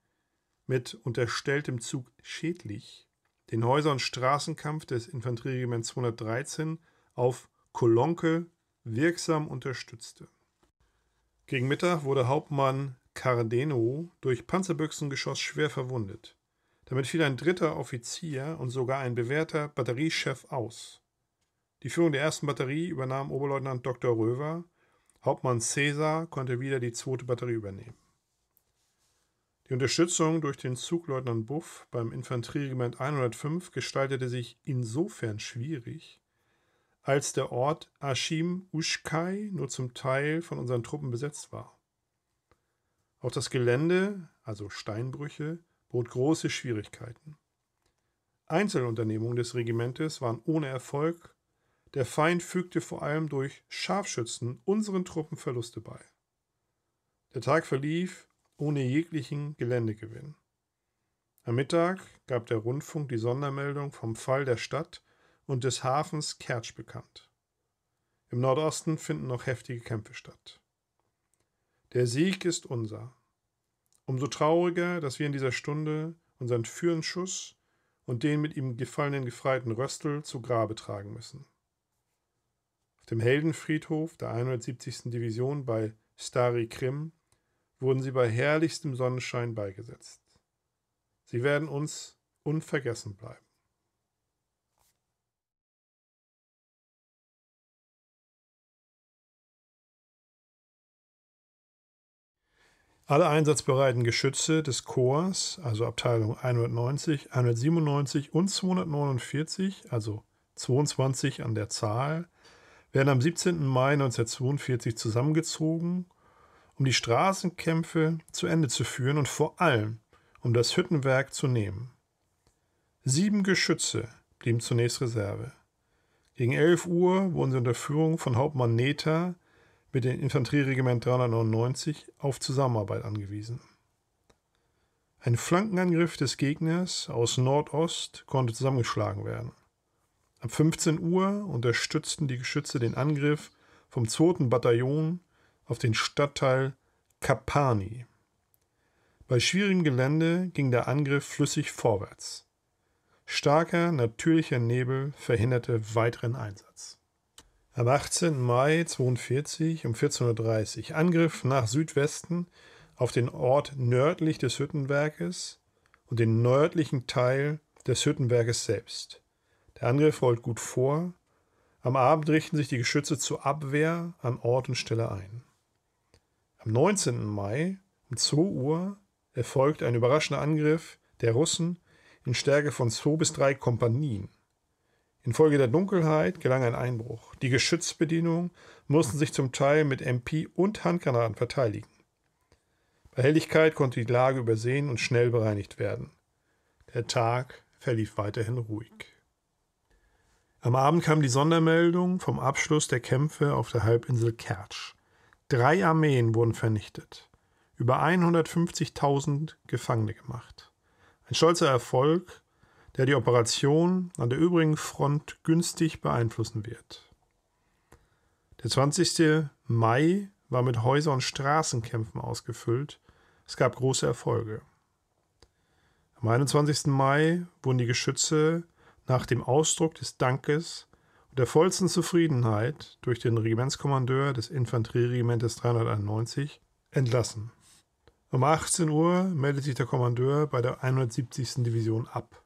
mit unterstelltem Zug schädlich den Häuser- und Straßenkampf des Infanterieregiments 213 auf Kolonke wirksam unterstützte. Gegen Mittag wurde Hauptmann Cardeno durch Panzerbüchsengeschoss schwer verwundet. Damit fiel ein dritter Offizier und sogar ein bewährter Batteriechef aus. Die Führung der ersten Batterie übernahm Oberleutnant Dr. Röver. Hauptmann Cäsar konnte wieder die zweite Batterie übernehmen. Die Unterstützung durch den Zugleutnant Buff beim Infanterieregiment 105 gestaltete sich insofern schwierig, als der Ort Ashim Ushkai nur zum Teil von unseren Truppen besetzt war. Auch das Gelände, also Steinbrüche, bot große Schwierigkeiten. Einzelunternehmungen des Regimentes waren ohne Erfolg, der Feind fügte vor allem durch Scharfschützen unseren Truppen Verluste bei. Der Tag verlief ohne jeglichen Geländegewinn. Am Mittag gab der Rundfunk die Sondermeldung vom Fall der Stadt und des Hafens Kertsch bekannt. Im Nordosten finden noch heftige Kämpfe statt. Der Sieg ist unser. Umso trauriger, dass wir in dieser Stunde unseren Führenschuss und den mit ihm gefallenen Gefreiten Röstl zu Grabe tragen müssen. Auf dem Heldenfriedhof der 170. Division bei Stari Krim wurden sie bei herrlichstem Sonnenschein beigesetzt. Sie werden uns unvergessen bleiben. Alle einsatzbereiten Geschütze des Korps, also Abteilung 190, 197 und 249, also 22 an der Zahl, werden am 17. Mai 1942 zusammengezogen um die Straßenkämpfe zu Ende zu führen und vor allem, um das Hüttenwerk zu nehmen. Sieben Geschütze blieben zunächst Reserve. Gegen 11 Uhr wurden sie unter Führung von Hauptmann Neta mit dem Infanterieregiment 399 auf Zusammenarbeit angewiesen. Ein Flankenangriff des Gegners aus Nordost konnte zusammengeschlagen werden. Ab 15 Uhr unterstützten die Geschütze den Angriff vom 2. Bataillon auf den Stadtteil Kaparni. Bei schwierigem Gelände ging der Angriff flüssig vorwärts. Starker, natürlicher Nebel verhinderte weiteren Einsatz. Am 18. Mai 42 um 14.30 Uhr Angriff nach Südwesten auf den Ort nördlich des Hüttenwerkes und den nördlichen Teil des Hüttenwerkes selbst. Der Angriff rollt gut vor. Am Abend richten sich die Geschütze zur Abwehr an Ort und Stelle ein. Am 19. Mai um 2 Uhr erfolgt ein überraschender Angriff der Russen in Stärke von zwei bis drei Kompanien. Infolge der Dunkelheit gelang ein Einbruch. Die Geschützbedienungen mussten sich zum Teil mit MP und Handgranaten verteidigen. Bei Helligkeit konnte die Lage übersehen und schnell bereinigt werden. Der Tag verlief weiterhin ruhig. Am Abend kam die Sondermeldung vom Abschluss der Kämpfe auf der Halbinsel Kertsch. Drei Armeen wurden vernichtet, über 150.000 Gefangene gemacht. Ein stolzer Erfolg, der die Operation an der übrigen Front günstig beeinflussen wird. Der 20. Mai war mit Häuser- und Straßenkämpfen ausgefüllt. Es gab große Erfolge. Am 21. Mai wurden die Geschütze nach dem Ausdruck des Dankes der vollsten Zufriedenheit durch den Regimentskommandeur des Infanterieregimentes 391 entlassen. Um 18 Uhr meldet sich der Kommandeur bei der 170. Division ab.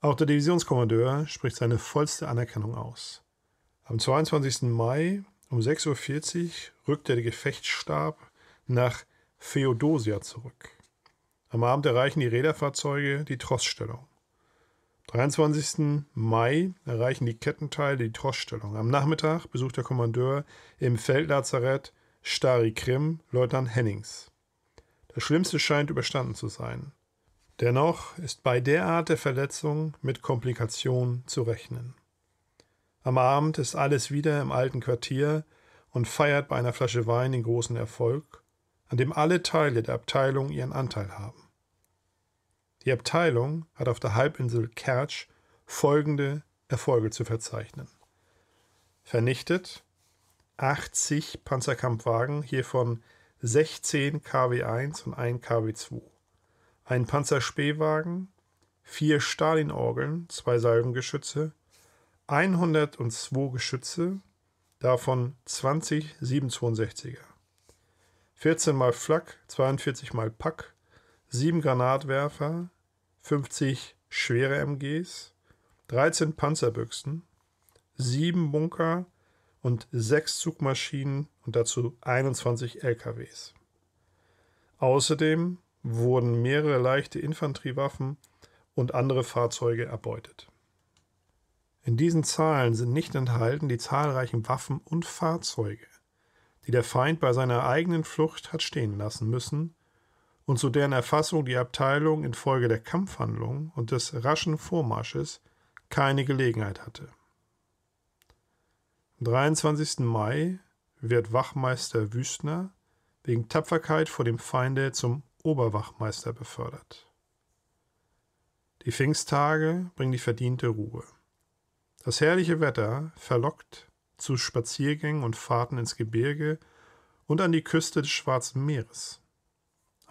Auch der Divisionskommandeur spricht seine vollste Anerkennung aus. Am 22. Mai um 6.40 Uhr rückt der Gefechtsstab nach Feodosia zurück. Am Abend erreichen die Räderfahrzeuge die Trossstellung. 23. Mai erreichen die Kettenteile die Troststellung. Am Nachmittag besucht der Kommandeur im Feldlazarett Stari Krim Leutnant Hennings. Das Schlimmste scheint überstanden zu sein. Dennoch ist bei der Art der Verletzung mit Komplikationen zu rechnen. Am Abend ist alles wieder im alten Quartier und feiert bei einer Flasche Wein den großen Erfolg, an dem alle Teile der Abteilung ihren Anteil haben. Die Abteilung hat auf der Halbinsel Kertsch folgende Erfolge zu verzeichnen. Vernichtet 80 Panzerkampfwagen, hiervon 16 KW1 und 1 KW2. Ein Panzerspähwagen, vier Stalinorgeln, zwei Salbengeschütze, 102 Geschütze, davon 20 762er. 14 mal Flak, 42 mal Pack, 7 Granatwerfer, 50 schwere MGs, 13 Panzerbüchsen, 7 Bunker und 6 Zugmaschinen und dazu 21 LKWs. Außerdem wurden mehrere leichte Infanteriewaffen und andere Fahrzeuge erbeutet. In diesen Zahlen sind nicht enthalten die zahlreichen Waffen und Fahrzeuge, die der Feind bei seiner eigenen Flucht hat stehen lassen müssen und zu deren Erfassung die Abteilung infolge der Kampfhandlung und des raschen Vormarsches keine Gelegenheit hatte. Am 23. Mai wird Wachmeister Wüstner wegen Tapferkeit vor dem Feinde zum Oberwachmeister befördert. Die Pfingsttage bringen die verdiente Ruhe. Das herrliche Wetter verlockt zu Spaziergängen und Fahrten ins Gebirge und an die Küste des Schwarzen Meeres.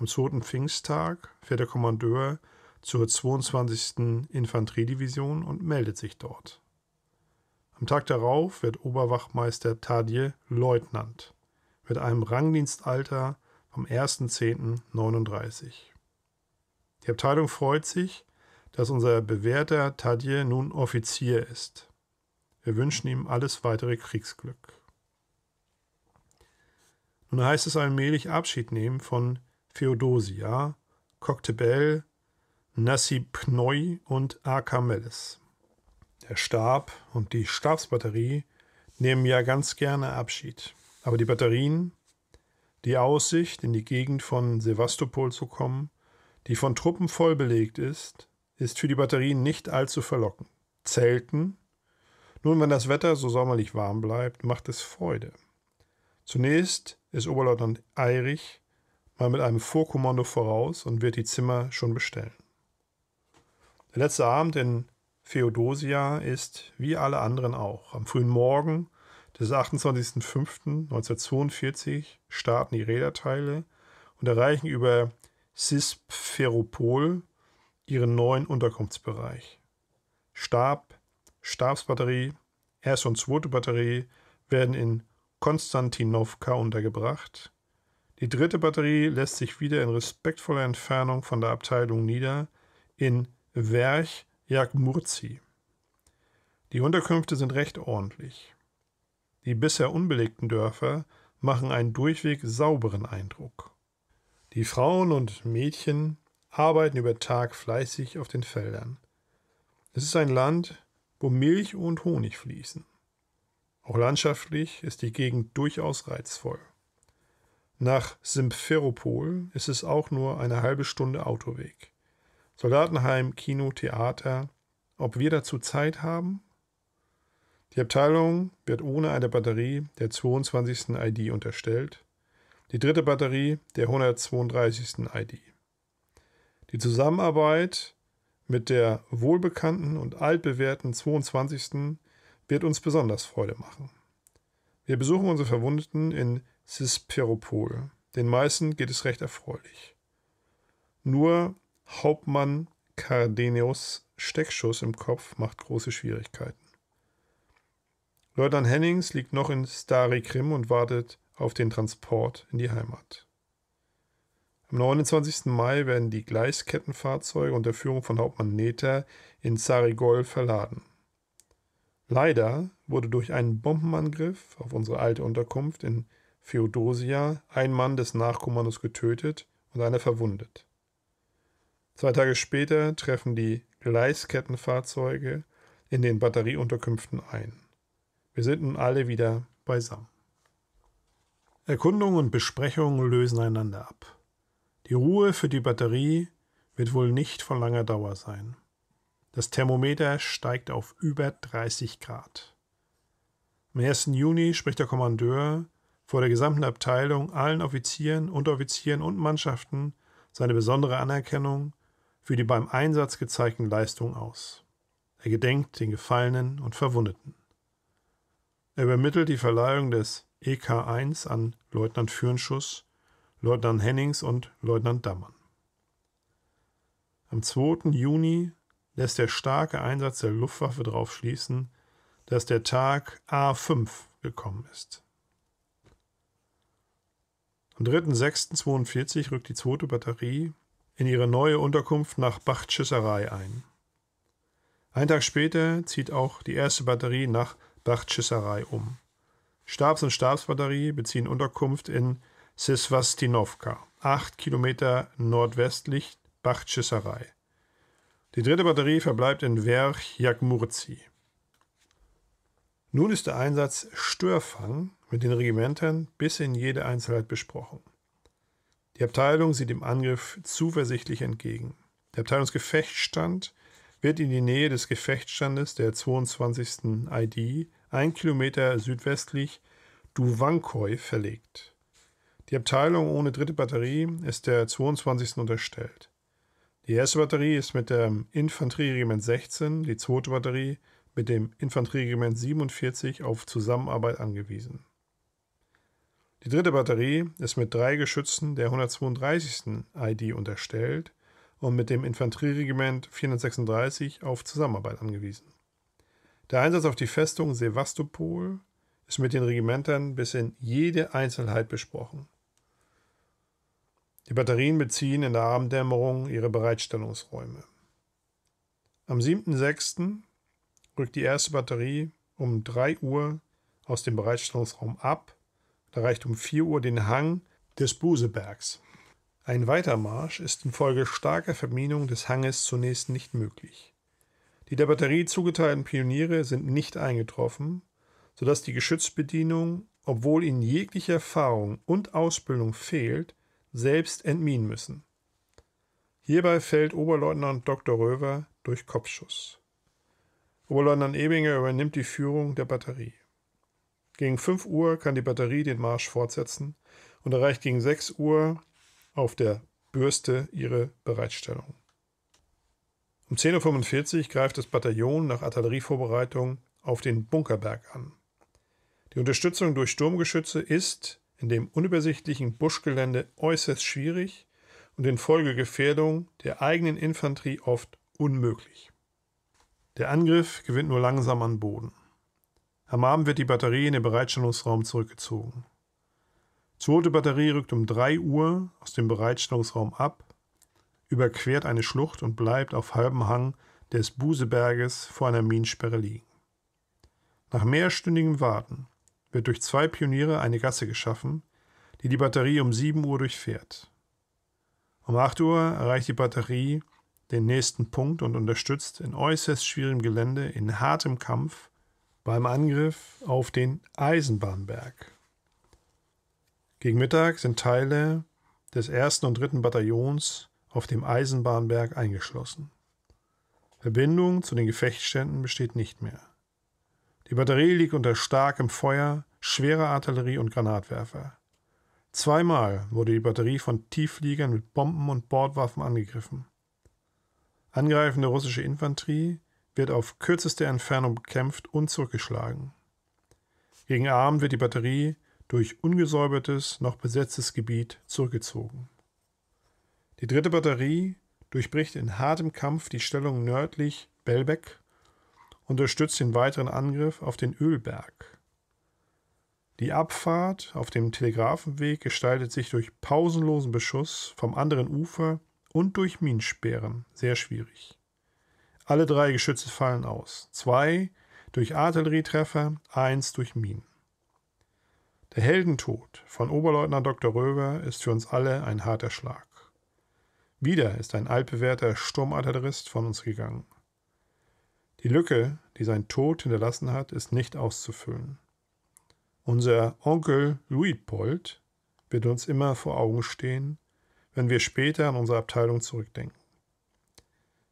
Am 2. Pfingsttag fährt der Kommandeur zur 22. Infanteriedivision und meldet sich dort. Am Tag darauf wird Oberwachmeister Tadje Leutnant mit einem Rangdienstalter vom 1.10.39. Die Abteilung freut sich, dass unser bewährter Tadje nun Offizier ist. Wir wünschen ihm alles weitere Kriegsglück. Nun heißt es allmählich Abschied nehmen von Theodosia, Coctebel, Nassipnoi und Akamelis. Der Stab und die Stabsbatterie nehmen ja ganz gerne Abschied. Aber die Batterien, die Aussicht, in die Gegend von Sevastopol zu kommen, die von Truppen voll belegt ist, ist für die Batterien nicht allzu verlockend. Zelten? Nun, wenn das Wetter so sommerlich warm bleibt, macht es Freude. Zunächst ist Oberleutnant Eirich mal mit einem Vorkommando voraus und wird die Zimmer schon bestellen. Der letzte Abend in Feodosia ist, wie alle anderen auch, am frühen Morgen des 28.05.1942 starten die Räderteile und erreichen über Sispferopol ihren neuen Unterkunftsbereich. Stab, Stabsbatterie, erste und zweite Batterie werden in Konstantinowka untergebracht die dritte Batterie lässt sich wieder in respektvoller Entfernung von der Abteilung nieder in Werch Jagmurzi. Die Unterkünfte sind recht ordentlich. Die bisher unbelegten Dörfer machen einen durchweg sauberen Eindruck. Die Frauen und Mädchen arbeiten über Tag fleißig auf den Feldern. Es ist ein Land, wo Milch und Honig fließen. Auch landschaftlich ist die Gegend durchaus reizvoll. Nach Simferopol ist es auch nur eine halbe Stunde Autoweg. Soldatenheim, Kino, Theater. Ob wir dazu Zeit haben? Die Abteilung wird ohne eine Batterie der 22. ID unterstellt, die dritte Batterie der 132. ID. Die Zusammenarbeit mit der wohlbekannten und altbewährten 22. wird uns besonders Freude machen. Wir besuchen unsere Verwundeten in Sisperopol. Den meisten geht es recht erfreulich. Nur Hauptmann Cardenius Steckschuss im Kopf macht große Schwierigkeiten. Leutnant Hennings liegt noch in Stari Krim und wartet auf den Transport in die Heimat. Am 29. Mai werden die Gleiskettenfahrzeuge unter Führung von Hauptmann Neter in Sarigol verladen. Leider wurde durch einen Bombenangriff auf unsere alte Unterkunft in Theodosia, ein Mann des Nachkommandos getötet und einer verwundet. Zwei Tage später treffen die Gleiskettenfahrzeuge in den Batterieunterkünften ein. Wir sind nun alle wieder beisammen. Erkundungen und Besprechungen lösen einander ab. Die Ruhe für die Batterie wird wohl nicht von langer Dauer sein. Das Thermometer steigt auf über 30 Grad. Am 1. Juni spricht der Kommandeur vor der gesamten Abteilung, allen Offizieren, Unteroffizieren und Mannschaften seine besondere Anerkennung für die beim Einsatz gezeigten Leistungen aus. Er gedenkt den Gefallenen und Verwundeten. Er übermittelt die Verleihung des EK1 an Leutnant Fürnschuss, Leutnant Hennings und Leutnant Dammann. Am 2. Juni lässt der starke Einsatz der Luftwaffe darauf schließen, dass der Tag A5 gekommen ist. Am 3.6.42 rückt die zweite Batterie in ihre neue Unterkunft nach Bachtschisserei ein. Ein Tag später zieht auch die erste Batterie nach Bachtschisserei um. Stabs- und Stabsbatterie beziehen Unterkunft in Sisvastinovka, acht Kilometer nordwestlich Bachtschisserei. Die dritte Batterie verbleibt in Werch Jakmurzi. Nun ist der Einsatz Störfang mit den Regimentern bis in jede Einzelheit besprochen. Die Abteilung sieht dem Angriff zuversichtlich entgegen. Der Abteilungsgefechtsstand wird in die Nähe des Gefechtsstandes der 22. ID, ein Kilometer südwestlich Duwankoi, verlegt. Die Abteilung ohne dritte Batterie ist der 22. unterstellt. Die erste Batterie ist mit dem Infanterieregiment 16, die zweite Batterie mit dem Infanterieregiment 47 auf Zusammenarbeit angewiesen. Die dritte Batterie ist mit drei Geschützen der 132. ID unterstellt und mit dem Infanterieregiment 436 auf Zusammenarbeit angewiesen. Der Einsatz auf die Festung Sevastopol ist mit den Regimentern bis in jede Einzelheit besprochen. Die Batterien beziehen in der Abenddämmerung ihre Bereitstellungsräume. Am 7.6 rückt die erste Batterie um 3 Uhr aus dem Bereitstellungsraum ab und erreicht um 4 Uhr den Hang des Busebergs. Ein Weitermarsch ist infolge starker Verminung des Hanges zunächst nicht möglich. Die der Batterie zugeteilten Pioniere sind nicht eingetroffen, sodass die Geschützbedienung, obwohl ihnen jegliche Erfahrung und Ausbildung fehlt, selbst entminen müssen. Hierbei fällt Oberleutnant Dr. Röver durch Kopfschuss. Oberleutnant Ebinger übernimmt die Führung der Batterie. Gegen 5 Uhr kann die Batterie den Marsch fortsetzen und erreicht gegen 6 Uhr auf der Bürste ihre Bereitstellung. Um 10.45 Uhr greift das Bataillon nach Artillerievorbereitung auf den Bunkerberg an. Die Unterstützung durch Sturmgeschütze ist in dem unübersichtlichen Buschgelände äußerst schwierig und infolge Gefährdung der eigenen Infanterie oft unmöglich. Der Angriff gewinnt nur langsam an Boden. Am Abend wird die Batterie in den Bereitstellungsraum zurückgezogen. Zweite Batterie rückt um 3 Uhr aus dem Bereitstellungsraum ab, überquert eine Schlucht und bleibt auf halbem Hang des Buseberges vor einer Minensperre liegen. Nach mehrstündigem Warten wird durch zwei Pioniere eine Gasse geschaffen, die die Batterie um 7 Uhr durchfährt. Um 8 Uhr erreicht die Batterie den nächsten Punkt und unterstützt in äußerst schwierigem Gelände in hartem Kampf beim Angriff auf den Eisenbahnberg. Gegen Mittag sind Teile des 1. und 3. Bataillons auf dem Eisenbahnberg eingeschlossen. Verbindung zu den Gefechtsständen besteht nicht mehr. Die Batterie liegt unter starkem Feuer schwerer Artillerie und Granatwerfer. Zweimal wurde die Batterie von Tieffliegern mit Bomben und Bordwaffen angegriffen. Angreifende russische Infanterie wird auf kürzeste Entfernung bekämpft und zurückgeschlagen. Gegen Abend wird die Batterie durch ungesäubertes, noch besetztes Gebiet zurückgezogen. Die dritte Batterie durchbricht in hartem Kampf die Stellung nördlich Belbek und unterstützt den weiteren Angriff auf den Ölberg. Die Abfahrt auf dem Telegrafenweg gestaltet sich durch pausenlosen Beschuss vom anderen Ufer und durch Minensperren. Sehr schwierig. Alle drei Geschütze fallen aus. Zwei durch Artillerietreffer, eins durch Minen. Der Heldentod von Oberleutnant Dr. Röver ist für uns alle ein harter Schlag. Wieder ist ein altbewährter Sturmartillerist von uns gegangen. Die Lücke, die sein Tod hinterlassen hat, ist nicht auszufüllen. Unser Onkel Luitpold wird uns immer vor Augen stehen wenn wir später an unsere Abteilung zurückdenken.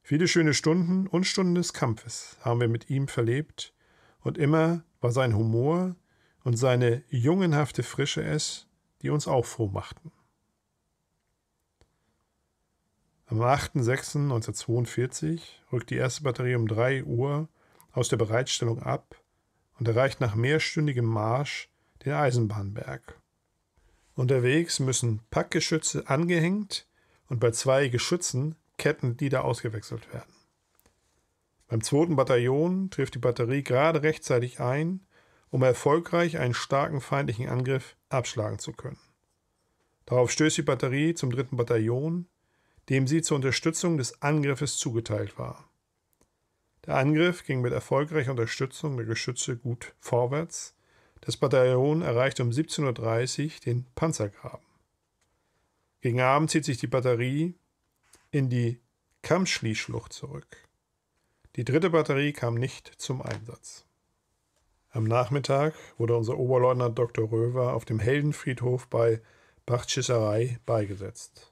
Viele schöne Stunden und Stunden des Kampfes haben wir mit ihm verlebt, und immer war sein Humor und seine jungenhafte Frische es, die uns auch froh machten. Am 8.6.1942 rückt die erste Batterie um 3 Uhr aus der Bereitstellung ab und erreicht nach mehrstündigem Marsch den Eisenbahnberg. Unterwegs müssen Packgeschütze angehängt und bei zwei Geschützen Kettenglieder ausgewechselt werden. Beim zweiten Bataillon trifft die Batterie gerade rechtzeitig ein, um erfolgreich einen starken feindlichen Angriff abschlagen zu können. Darauf stößt die Batterie zum dritten Bataillon, dem sie zur Unterstützung des Angriffes zugeteilt war. Der Angriff ging mit erfolgreicher Unterstützung der Geschütze gut vorwärts das Bataillon erreicht um 17.30 Uhr den Panzergraben. Gegen Abend zieht sich die Batterie in die Kamschli-Schlucht zurück. Die dritte Batterie kam nicht zum Einsatz. Am Nachmittag wurde unser Oberleutnant Dr. Röver auf dem Heldenfriedhof bei Bachtschisserei beigesetzt.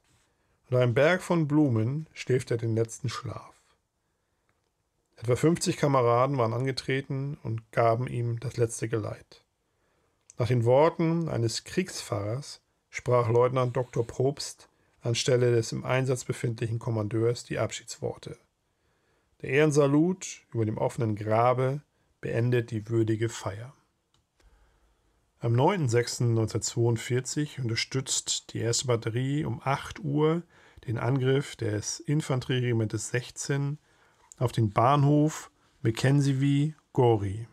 Unter einem Berg von Blumen schläft er den letzten Schlaf. Etwa 50 Kameraden waren angetreten und gaben ihm das letzte Geleit. Nach den Worten eines Kriegsfahrers sprach Leutnant Dr. Probst anstelle des im Einsatz befindlichen Kommandeurs die Abschiedsworte. Der Ehrensalut über dem offenen Grabe beendet die würdige Feier. Am 9.06.1942 unterstützt die 1. Batterie um 8 Uhr den Angriff des Infanterieregimentes 16 auf den Bahnhof Mackenzievie-Gori.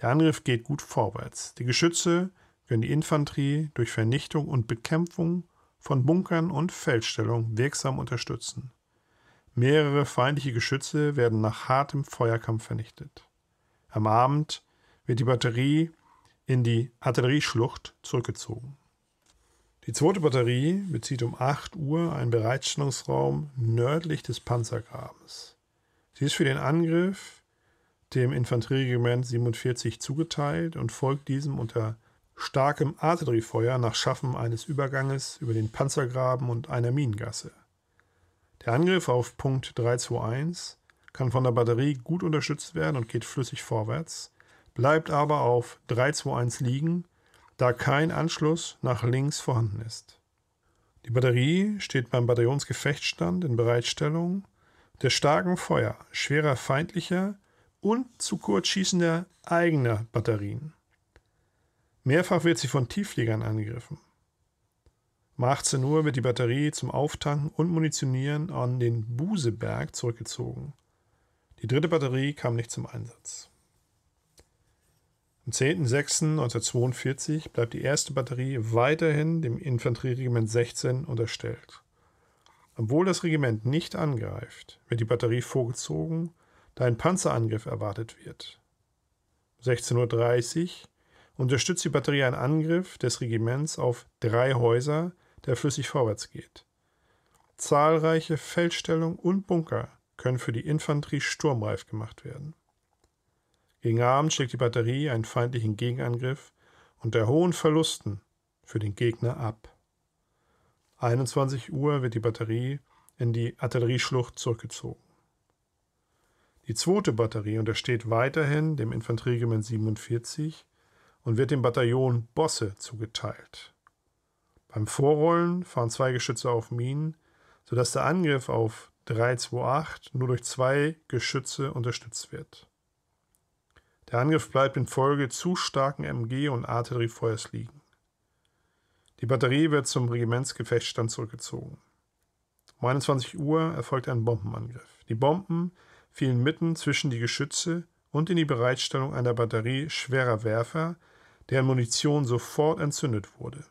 Der Angriff geht gut vorwärts. Die Geschütze können die Infanterie durch Vernichtung und Bekämpfung von Bunkern und Feldstellungen wirksam unterstützen. Mehrere feindliche Geschütze werden nach hartem Feuerkampf vernichtet. Am Abend wird die Batterie in die Artillerieschlucht zurückgezogen. Die zweite Batterie bezieht um 8 Uhr einen Bereitstellungsraum nördlich des Panzergrabens. Sie ist für den Angriff dem Infanterieregiment 47 zugeteilt und folgt diesem unter starkem Artilleriefeuer nach Schaffen eines Überganges über den Panzergraben und einer Minengasse. Der Angriff auf Punkt 321 kann von der Batterie gut unterstützt werden und geht flüssig vorwärts, bleibt aber auf 321 liegen, da kein Anschluss nach links vorhanden ist. Die Batterie steht beim Bataillonsgefechtsstand in Bereitstellung Der starken Feuer schwerer feindlicher und zu Kurzschießen der eigener Batterien. Mehrfach wird sie von Tieffliegern angegriffen. Um 18 Uhr wird die Batterie zum Auftanken und Munitionieren an den Buseberg zurückgezogen. Die dritte Batterie kam nicht zum Einsatz. Am 10.06.1942 bleibt die erste Batterie weiterhin dem Infanterieregiment 16 unterstellt. Obwohl das Regiment nicht angreift, wird die Batterie vorgezogen da ein Panzerangriff erwartet wird. 16.30 Uhr unterstützt die Batterie einen Angriff des Regiments auf drei Häuser, der flüssig vorwärts geht. Zahlreiche Feldstellungen und Bunker können für die Infanterie sturmreif gemacht werden. Gegen Abend schlägt die Batterie einen feindlichen Gegenangriff unter hohen Verlusten für den Gegner ab. 21 Uhr wird die Batterie in die Artillerieschlucht zurückgezogen die zweite Batterie untersteht weiterhin dem Infanterieregiment 47 und wird dem Bataillon Bosse zugeteilt. Beim Vorrollen fahren zwei Geschütze auf Minen, sodass der Angriff auf 328 nur durch zwei Geschütze unterstützt wird. Der Angriff bleibt infolge zu starken MG- und Artilleriefeuers liegen. Die Batterie wird zum Regimentsgefechtsstand zurückgezogen. Um 21 Uhr erfolgt ein Bombenangriff. Die Bomben fielen mitten zwischen die Geschütze und in die Bereitstellung einer Batterie schwerer Werfer, deren Munition sofort entzündet wurde.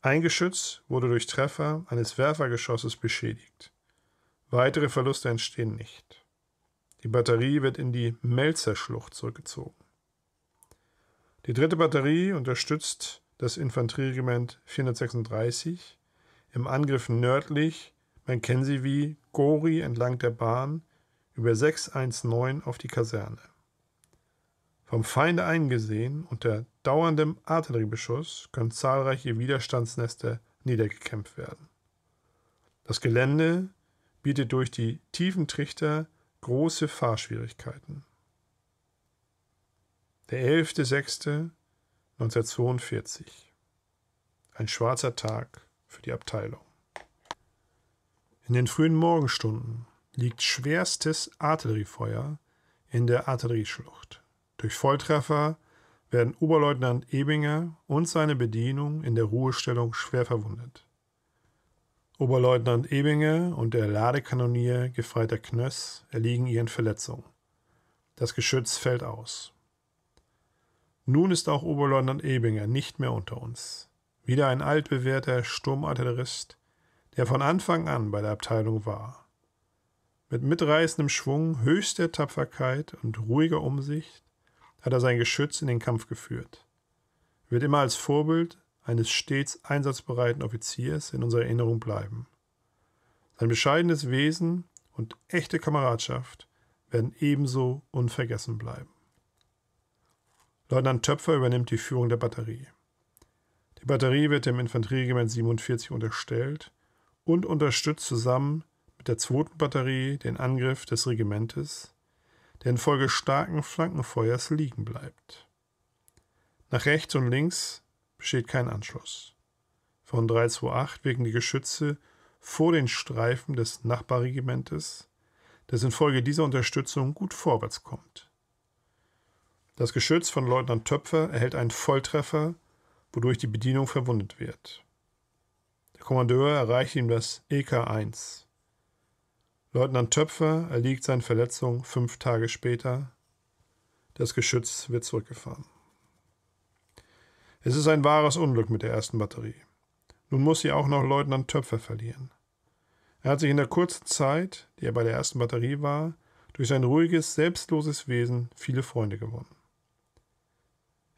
Ein Geschütz wurde durch Treffer eines Werfergeschosses beschädigt. Weitere Verluste entstehen nicht. Die Batterie wird in die Melzerschlucht zurückgezogen. Die dritte Batterie unterstützt das Infanterieregiment 436 im Angriff nördlich man kennt sie wie Gori entlang der Bahn über 619 auf die Kaserne. Vom Feinde eingesehen, unter dauerndem Artilleriebeschuss können zahlreiche Widerstandsnester niedergekämpft werden. Das Gelände bietet durch die tiefen Trichter große Fahrschwierigkeiten. Der 11.06.1942. Ein schwarzer Tag für die Abteilung. In den frühen Morgenstunden liegt schwerstes Artilleriefeuer in der Artillerieschlucht. Durch Volltreffer werden Oberleutnant Ebinger und seine Bedienung in der Ruhestellung schwer verwundet. Oberleutnant Ebinger und der Ladekanonier Gefreiter Knöss erliegen ihren Verletzungen. Das Geschütz fällt aus. Nun ist auch Oberleutnant Ebinger nicht mehr unter uns. Wieder ein altbewährter Sturmartillerist, der von Anfang an bei der Abteilung war. Mit mitreißendem Schwung, höchster Tapferkeit und ruhiger Umsicht hat er sein Geschütz in den Kampf geführt. Er wird immer als Vorbild eines stets einsatzbereiten Offiziers in unserer Erinnerung bleiben. Sein bescheidenes Wesen und echte Kameradschaft werden ebenso unvergessen bleiben. Leutnant Töpfer übernimmt die Führung der Batterie. Die Batterie wird dem Infanterieregiment 47 unterstellt und unterstützt zusammen mit der zweiten Batterie den Angriff des Regimentes, der infolge starken Flankenfeuers liegen bleibt. Nach rechts und links besteht kein Anschluss. Von 328 wirken die Geschütze vor den Streifen des Nachbarregimentes, das infolge dieser Unterstützung gut vorwärts kommt. Das Geschütz von Leutnant Töpfer erhält einen Volltreffer, wodurch die Bedienung verwundet wird. Kommandeur erreicht ihm das EK1. Leutnant Töpfer erliegt seinen Verletzungen fünf Tage später. Das Geschütz wird zurückgefahren. Es ist ein wahres Unglück mit der ersten Batterie. Nun muss sie auch noch Leutnant Töpfer verlieren. Er hat sich in der kurzen Zeit, die er bei der ersten Batterie war, durch sein ruhiges, selbstloses Wesen viele Freunde gewonnen.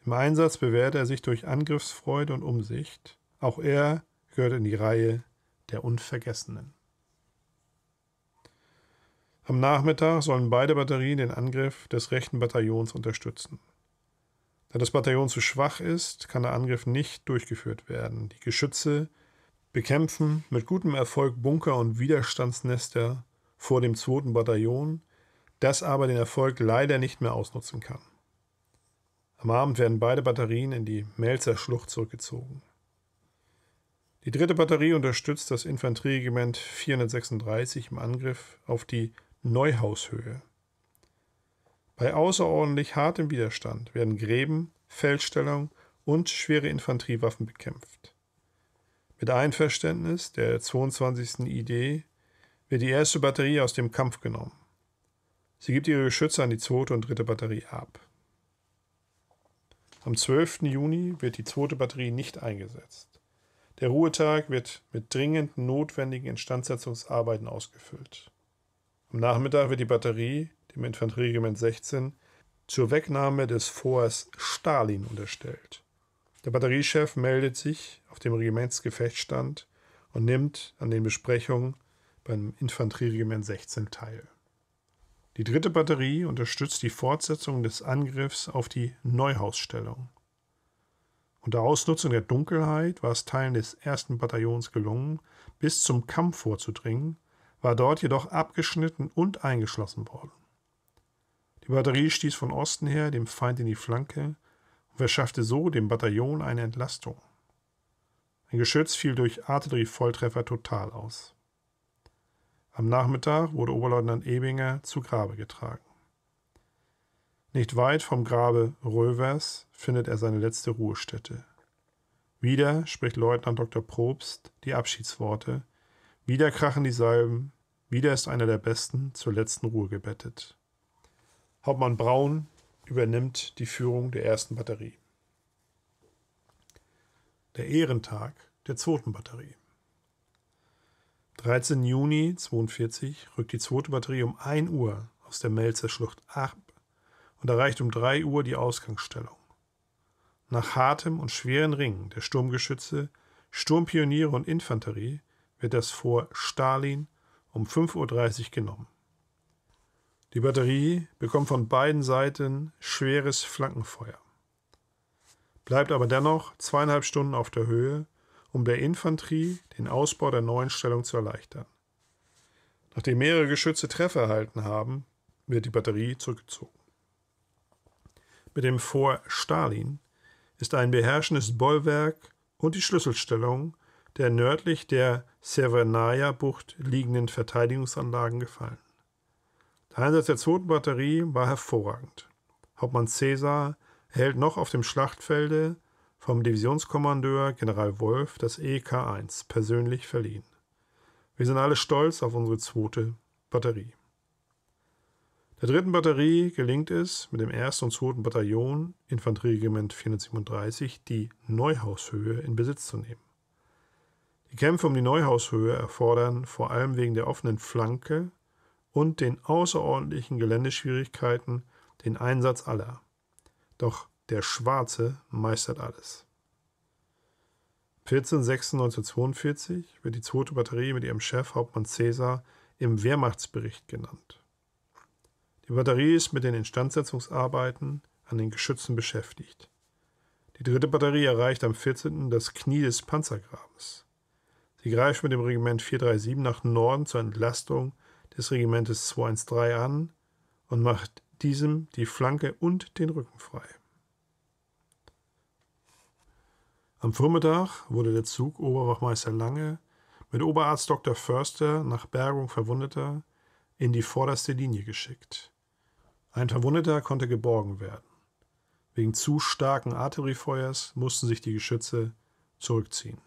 Im Einsatz bewährt er sich durch Angriffsfreude und Umsicht. Auch er gehört in die Reihe der Unvergessenen. Am Nachmittag sollen beide Batterien den Angriff des rechten Bataillons unterstützen. Da das Bataillon zu schwach ist, kann der Angriff nicht durchgeführt werden. Die Geschütze bekämpfen mit gutem Erfolg Bunker und Widerstandsnester vor dem zweiten Bataillon, das aber den Erfolg leider nicht mehr ausnutzen kann. Am Abend werden beide Batterien in die Melzer Schlucht zurückgezogen. Die dritte Batterie unterstützt das Infanterieregiment 436 im Angriff auf die Neuhaushöhe. Bei außerordentlich hartem Widerstand werden Gräben, Feldstellung und schwere Infanteriewaffen bekämpft. Mit Einverständnis der 22. Idee wird die erste Batterie aus dem Kampf genommen. Sie gibt ihre Geschütze an die zweite und dritte Batterie ab. Am 12. Juni wird die zweite Batterie nicht eingesetzt. Der Ruhetag wird mit dringend notwendigen Instandsetzungsarbeiten ausgefüllt. Am Nachmittag wird die Batterie, dem Infanterieregiment 16, zur Wegnahme des Forts Stalin unterstellt. Der Batteriechef meldet sich auf dem Regimentsgefechtsstand und nimmt an den Besprechungen beim Infanterieregiment 16 teil. Die dritte Batterie unterstützt die Fortsetzung des Angriffs auf die Neuhausstellung. Unter Ausnutzung der Dunkelheit war es Teilen des ersten Bataillons gelungen, bis zum Kampf vorzudringen, war dort jedoch abgeschnitten und eingeschlossen worden. Die Batterie stieß von Osten her dem Feind in die Flanke und verschaffte so dem Bataillon eine Entlastung. Ein Geschütz fiel durch Artillerievolltreffer total aus. Am Nachmittag wurde Oberleutnant Ebinger zu Grabe getragen. Nicht weit vom Grabe Rövers findet er seine letzte Ruhestätte. Wieder spricht Leutnant Dr. Probst die Abschiedsworte, wieder krachen die Salben, wieder ist einer der Besten zur letzten Ruhe gebettet. Hauptmann Braun übernimmt die Führung der ersten Batterie. Der Ehrentag der zweiten Batterie. 13. Juni 1942 rückt die zweite Batterie um 1 Uhr aus der Melzer Schlucht ab und erreicht um 3 Uhr die Ausgangsstellung. Nach hartem und schweren Ringen der Sturmgeschütze, Sturmpioniere und Infanterie wird das Fort Stalin um 5.30 Uhr genommen. Die Batterie bekommt von beiden Seiten schweres Flankenfeuer, bleibt aber dennoch zweieinhalb Stunden auf der Höhe, um der Infanterie den Ausbau der neuen Stellung zu erleichtern. Nachdem mehrere Geschütze Treffer erhalten haben, wird die Batterie zurückgezogen mit dem Vor Stalin ist ein beherrschendes Bollwerk und die Schlüsselstellung der nördlich der Severnaya-Bucht liegenden Verteidigungsanlagen gefallen. Der Einsatz der 2. Batterie war hervorragend. Hauptmann Cäsar erhält noch auf dem Schlachtfelde vom Divisionskommandeur General Wolf das EK1 persönlich verliehen. Wir sind alle stolz auf unsere 2. Batterie. Der dritten Batterie gelingt es, mit dem 1. und 2. Bataillon Infanterieregiment 437 die Neuhaushöhe in Besitz zu nehmen. Die Kämpfe um die Neuhaushöhe erfordern vor allem wegen der offenen Flanke und den außerordentlichen Geländeschwierigkeiten den Einsatz aller. Doch der Schwarze meistert alles. 14.06.1942 wird die 2. Batterie mit ihrem Chef Hauptmann Caesar im Wehrmachtsbericht genannt. Die Batterie ist mit den Instandsetzungsarbeiten an den Geschützen beschäftigt. Die dritte Batterie erreicht am 14. das Knie des Panzergrabens. Sie greift mit dem Regiment 437 nach Norden zur Entlastung des Regimentes 213 an und macht diesem die Flanke und den Rücken frei. Am Vormittag wurde der Zug Oberwachmeister Lange mit Oberarzt Dr. Förster nach Bergung Verwundeter in die vorderste Linie geschickt. Ein Verwundeter konnte geborgen werden. Wegen zu starken Artilleriefeuers mussten sich die Geschütze zurückziehen.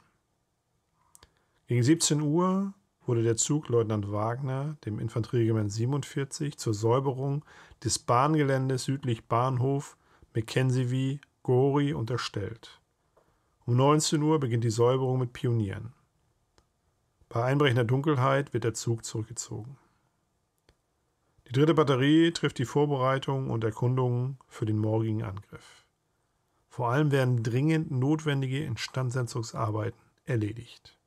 Gegen 17 Uhr wurde der Zug Leutnant Wagner, dem Infanterieregiment 47, zur Säuberung des Bahngeländes südlich Bahnhof McKenzievie Gori unterstellt. Um 19 Uhr beginnt die Säuberung mit Pionieren. Bei einbrechender Dunkelheit wird der Zug zurückgezogen. Die dritte Batterie trifft die Vorbereitung und Erkundungen für den morgigen Angriff. Vor allem werden dringend notwendige Instandsetzungsarbeiten erledigt.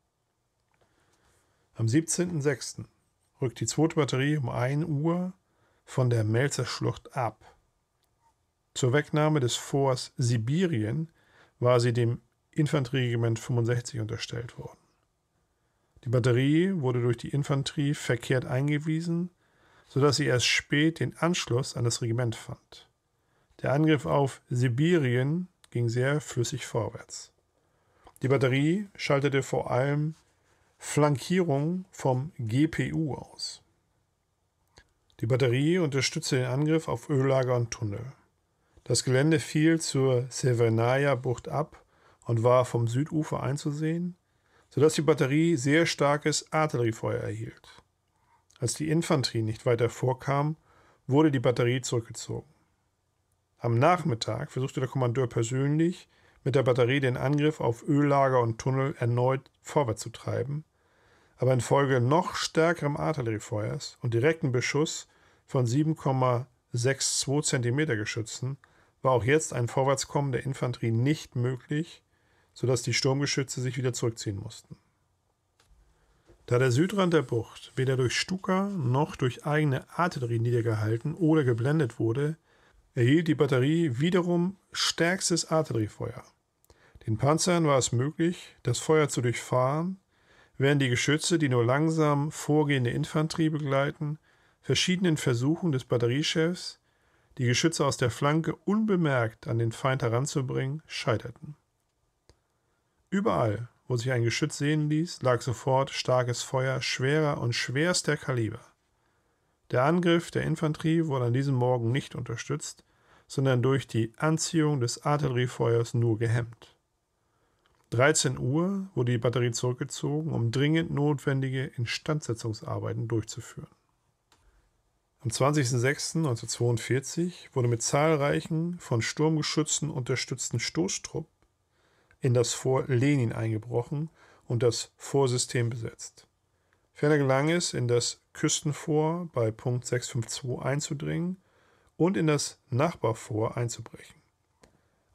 Am 17.06. rückt die zweite Batterie um 1 Uhr von der Melzerschlucht ab. Zur Wegnahme des Forts Sibirien war sie dem Infanterieregiment 65 unterstellt worden. Die Batterie wurde durch die Infanterie verkehrt eingewiesen sodass sie erst spät den Anschluss an das Regiment fand. Der Angriff auf Sibirien ging sehr flüssig vorwärts. Die Batterie schaltete vor allem Flankierung vom GPU aus. Die Batterie unterstützte den Angriff auf Öllager und Tunnel. Das Gelände fiel zur Severnaya-Bucht ab und war vom Südufer einzusehen, sodass die Batterie sehr starkes Artilleriefeuer erhielt. Als die Infanterie nicht weiter vorkam, wurde die Batterie zurückgezogen. Am Nachmittag versuchte der Kommandeur persönlich, mit der Batterie den Angriff auf Öllager und Tunnel erneut vorwärts zu treiben, aber infolge noch stärkerem Artilleriefeuers und direkten Beschuss von 7,62 cm Geschützen war auch jetzt ein Vorwärtskommen der Infanterie nicht möglich, sodass die Sturmgeschütze sich wieder zurückziehen mussten. Da der Südrand der Bucht weder durch Stuka noch durch eigene Artillerie niedergehalten oder geblendet wurde, erhielt die Batterie wiederum stärkstes Artilleriefeuer. Den Panzern war es möglich, das Feuer zu durchfahren, während die Geschütze, die nur langsam vorgehende Infanterie begleiten, verschiedenen Versuchen des Batteriechefs, die Geschütze aus der Flanke unbemerkt an den Feind heranzubringen, scheiterten. Überall, wo sich ein Geschütz sehen ließ, lag sofort starkes Feuer schwerer und schwerster Kaliber. Der Angriff der Infanterie wurde an diesem Morgen nicht unterstützt, sondern durch die Anziehung des Artilleriefeuers nur gehemmt. 13 Uhr wurde die Batterie zurückgezogen, um dringend notwendige Instandsetzungsarbeiten durchzuführen. Am 20.06.1942 wurde mit zahlreichen von Sturmgeschützen unterstützten Stoßtrupp in das Fort Lenin eingebrochen und das Vorsystem besetzt. Ferner gelang es, in das Küstenfort bei Punkt 652 einzudringen und in das Nachbarfort einzubrechen.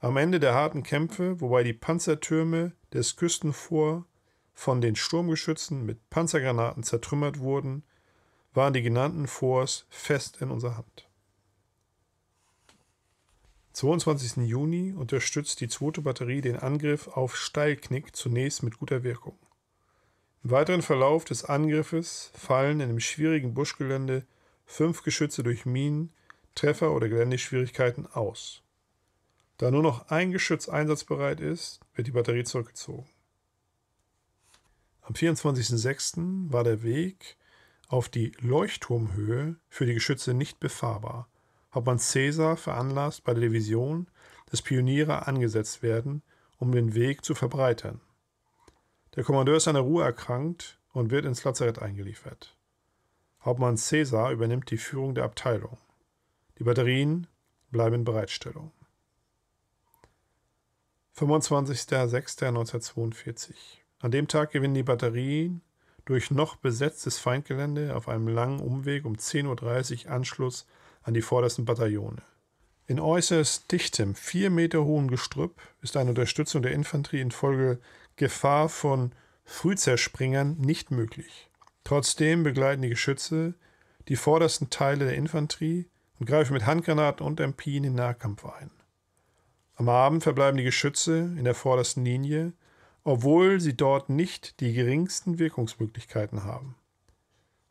Am Ende der harten Kämpfe, wobei die Panzertürme des Küstenfort von den Sturmgeschützen mit Panzergranaten zertrümmert wurden, waren die genannten Forts fest in unserer Hand. 22. Juni unterstützt die 2. Batterie den Angriff auf Steilknick zunächst mit guter Wirkung. Im weiteren Verlauf des Angriffes fallen in dem schwierigen Buschgelände fünf Geschütze durch Minen, Treffer oder Geländeschwierigkeiten aus. Da nur noch ein Geschütz einsatzbereit ist, wird die Batterie zurückgezogen. Am 24.06. war der Weg auf die Leuchtturmhöhe für die Geschütze nicht befahrbar Hauptmann Caesar veranlasst, bei der Division, dass Pioniere angesetzt werden, um den Weg zu verbreitern. Der Kommandeur ist an der Ruhe erkrankt und wird ins Lazarett eingeliefert. Hauptmann Caesar übernimmt die Führung der Abteilung. Die Batterien bleiben in Bereitstellung. 25.06.1942. An dem Tag gewinnen die Batterien durch noch besetztes Feindgelände auf einem langen Umweg um 10.30 Uhr Anschluss an die vordersten Bataillone. In äußerst dichtem, vier Meter hohen Gestrüpp ist eine Unterstützung der Infanterie infolge Gefahr von Frühzerspringern nicht möglich. Trotzdem begleiten die Geschütze die vordersten Teile der Infanterie und greifen mit Handgranaten und MP in den Nahkampf ein. Am Abend verbleiben die Geschütze in der vordersten Linie, obwohl sie dort nicht die geringsten Wirkungsmöglichkeiten haben.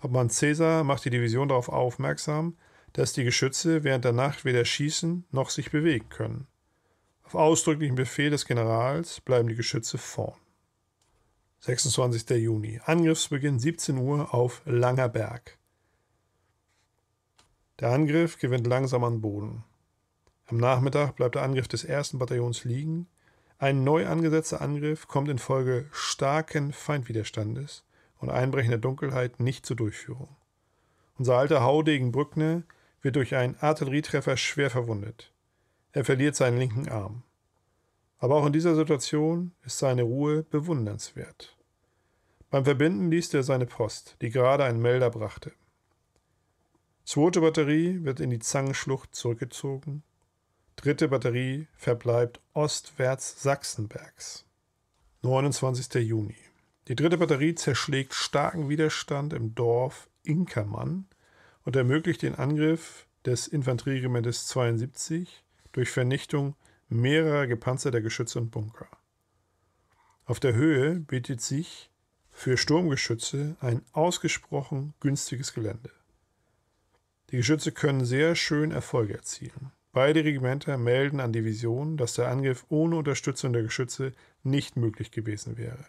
Hauptmann Cäsar macht die Division darauf aufmerksam, dass die Geschütze während der Nacht weder schießen noch sich bewegen können. Auf ausdrücklichen Befehl des Generals bleiben die Geschütze vorn. 26. Juni. Angriffsbeginn 17 Uhr auf Langer Berg. Der Angriff gewinnt langsam an Boden. Am Nachmittag bleibt der Angriff des 1. Bataillons liegen. Ein neu angesetzter Angriff kommt infolge starken Feindwiderstandes und einbrechender Dunkelheit nicht zur Durchführung. Unser alter Haudegen Brückner wird durch einen Artillerietreffer schwer verwundet. Er verliert seinen linken Arm. Aber auch in dieser Situation ist seine Ruhe bewundernswert. Beim Verbinden liest er seine Post, die gerade ein Melder brachte. Zweite Batterie wird in die Zangenschlucht zurückgezogen. Dritte Batterie verbleibt ostwärts Sachsenbergs. 29. Juni. Die dritte Batterie zerschlägt starken Widerstand im Dorf Inkermann und ermöglicht den Angriff des Infanterieregimentes 72 durch Vernichtung mehrerer gepanzerter Geschütze und Bunker. Auf der Höhe bietet sich für Sturmgeschütze ein ausgesprochen günstiges Gelände. Die Geschütze können sehr schön Erfolge erzielen. Beide Regimenter melden an Divisionen, dass der Angriff ohne Unterstützung der Geschütze nicht möglich gewesen wäre.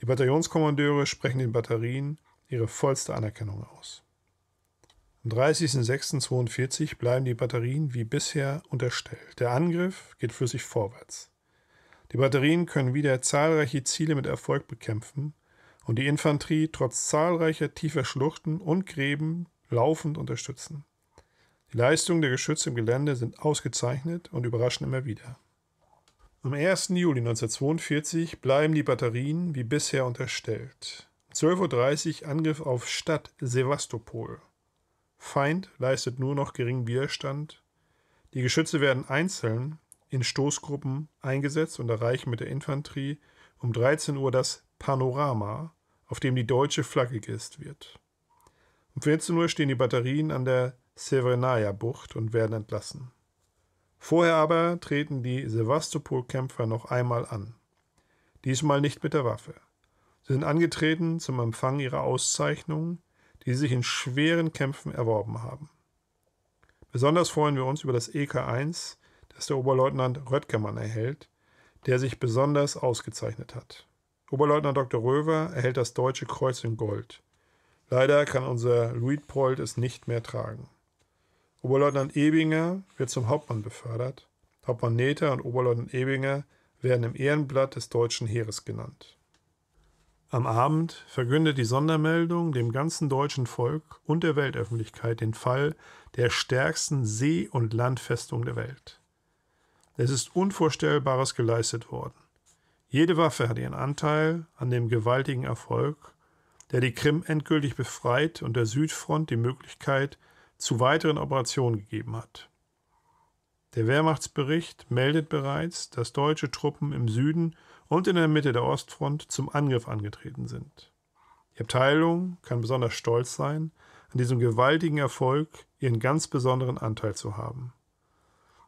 Die Bataillonskommandeure sprechen den Batterien ihre vollste Anerkennung aus. Am 30.06.42 bleiben die Batterien wie bisher unterstellt. Der Angriff geht flüssig vorwärts. Die Batterien können wieder zahlreiche Ziele mit Erfolg bekämpfen und die Infanterie trotz zahlreicher tiefer Schluchten und Gräben laufend unterstützen. Die Leistungen der Geschütze im Gelände sind ausgezeichnet und überraschen immer wieder. Am 1. Juli 1942 bleiben die Batterien wie bisher unterstellt. 12.30 Uhr Angriff auf Stadt Sevastopol. Feind leistet nur noch geringen Widerstand. Die Geschütze werden einzeln in Stoßgruppen eingesetzt und erreichen mit der Infanterie um 13 Uhr das Panorama, auf dem die deutsche Flagge gehisst wird. Um 14 Uhr stehen die Batterien an der Severnaya-Bucht und werden entlassen. Vorher aber treten die Sevastopol-Kämpfer noch einmal an. Diesmal nicht mit der Waffe. Sie sind angetreten zum Empfang ihrer Auszeichnungen die sie sich in schweren Kämpfen erworben haben. Besonders freuen wir uns über das EK1, das der Oberleutnant Röttgermann erhält, der sich besonders ausgezeichnet hat. Oberleutnant Dr. Röver erhält das Deutsche Kreuz in Gold. Leider kann unser Luitpold es nicht mehr tragen. Oberleutnant Ebinger wird zum Hauptmann befördert. Hauptmann Neter und Oberleutnant Ebinger werden im Ehrenblatt des deutschen Heeres genannt. Am Abend verkündet die Sondermeldung dem ganzen deutschen Volk und der Weltöffentlichkeit den Fall der stärksten See- und Landfestung der Welt. Es ist Unvorstellbares geleistet worden. Jede Waffe hat ihren Anteil an dem gewaltigen Erfolg, der die Krim endgültig befreit und der Südfront die Möglichkeit zu weiteren Operationen gegeben hat. Der Wehrmachtsbericht meldet bereits, dass deutsche Truppen im Süden und in der Mitte der Ostfront zum Angriff angetreten sind. Die Abteilung kann besonders stolz sein, an diesem gewaltigen Erfolg ihren ganz besonderen Anteil zu haben.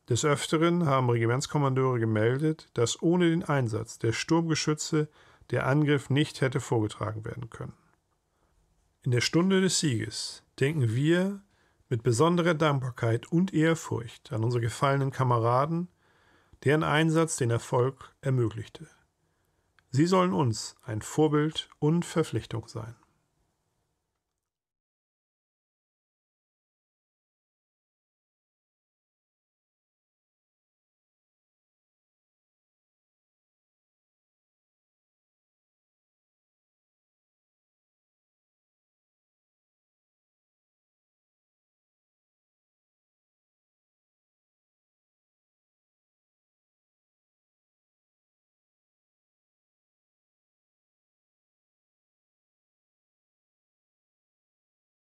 Des Öfteren haben Regimentskommandeure gemeldet, dass ohne den Einsatz der Sturmgeschütze der Angriff nicht hätte vorgetragen werden können. In der Stunde des Sieges denken wir mit besonderer Dankbarkeit und Ehrfurcht an unsere gefallenen Kameraden, deren Einsatz den Erfolg ermöglichte. Sie sollen uns ein Vorbild und Verpflichtung sein.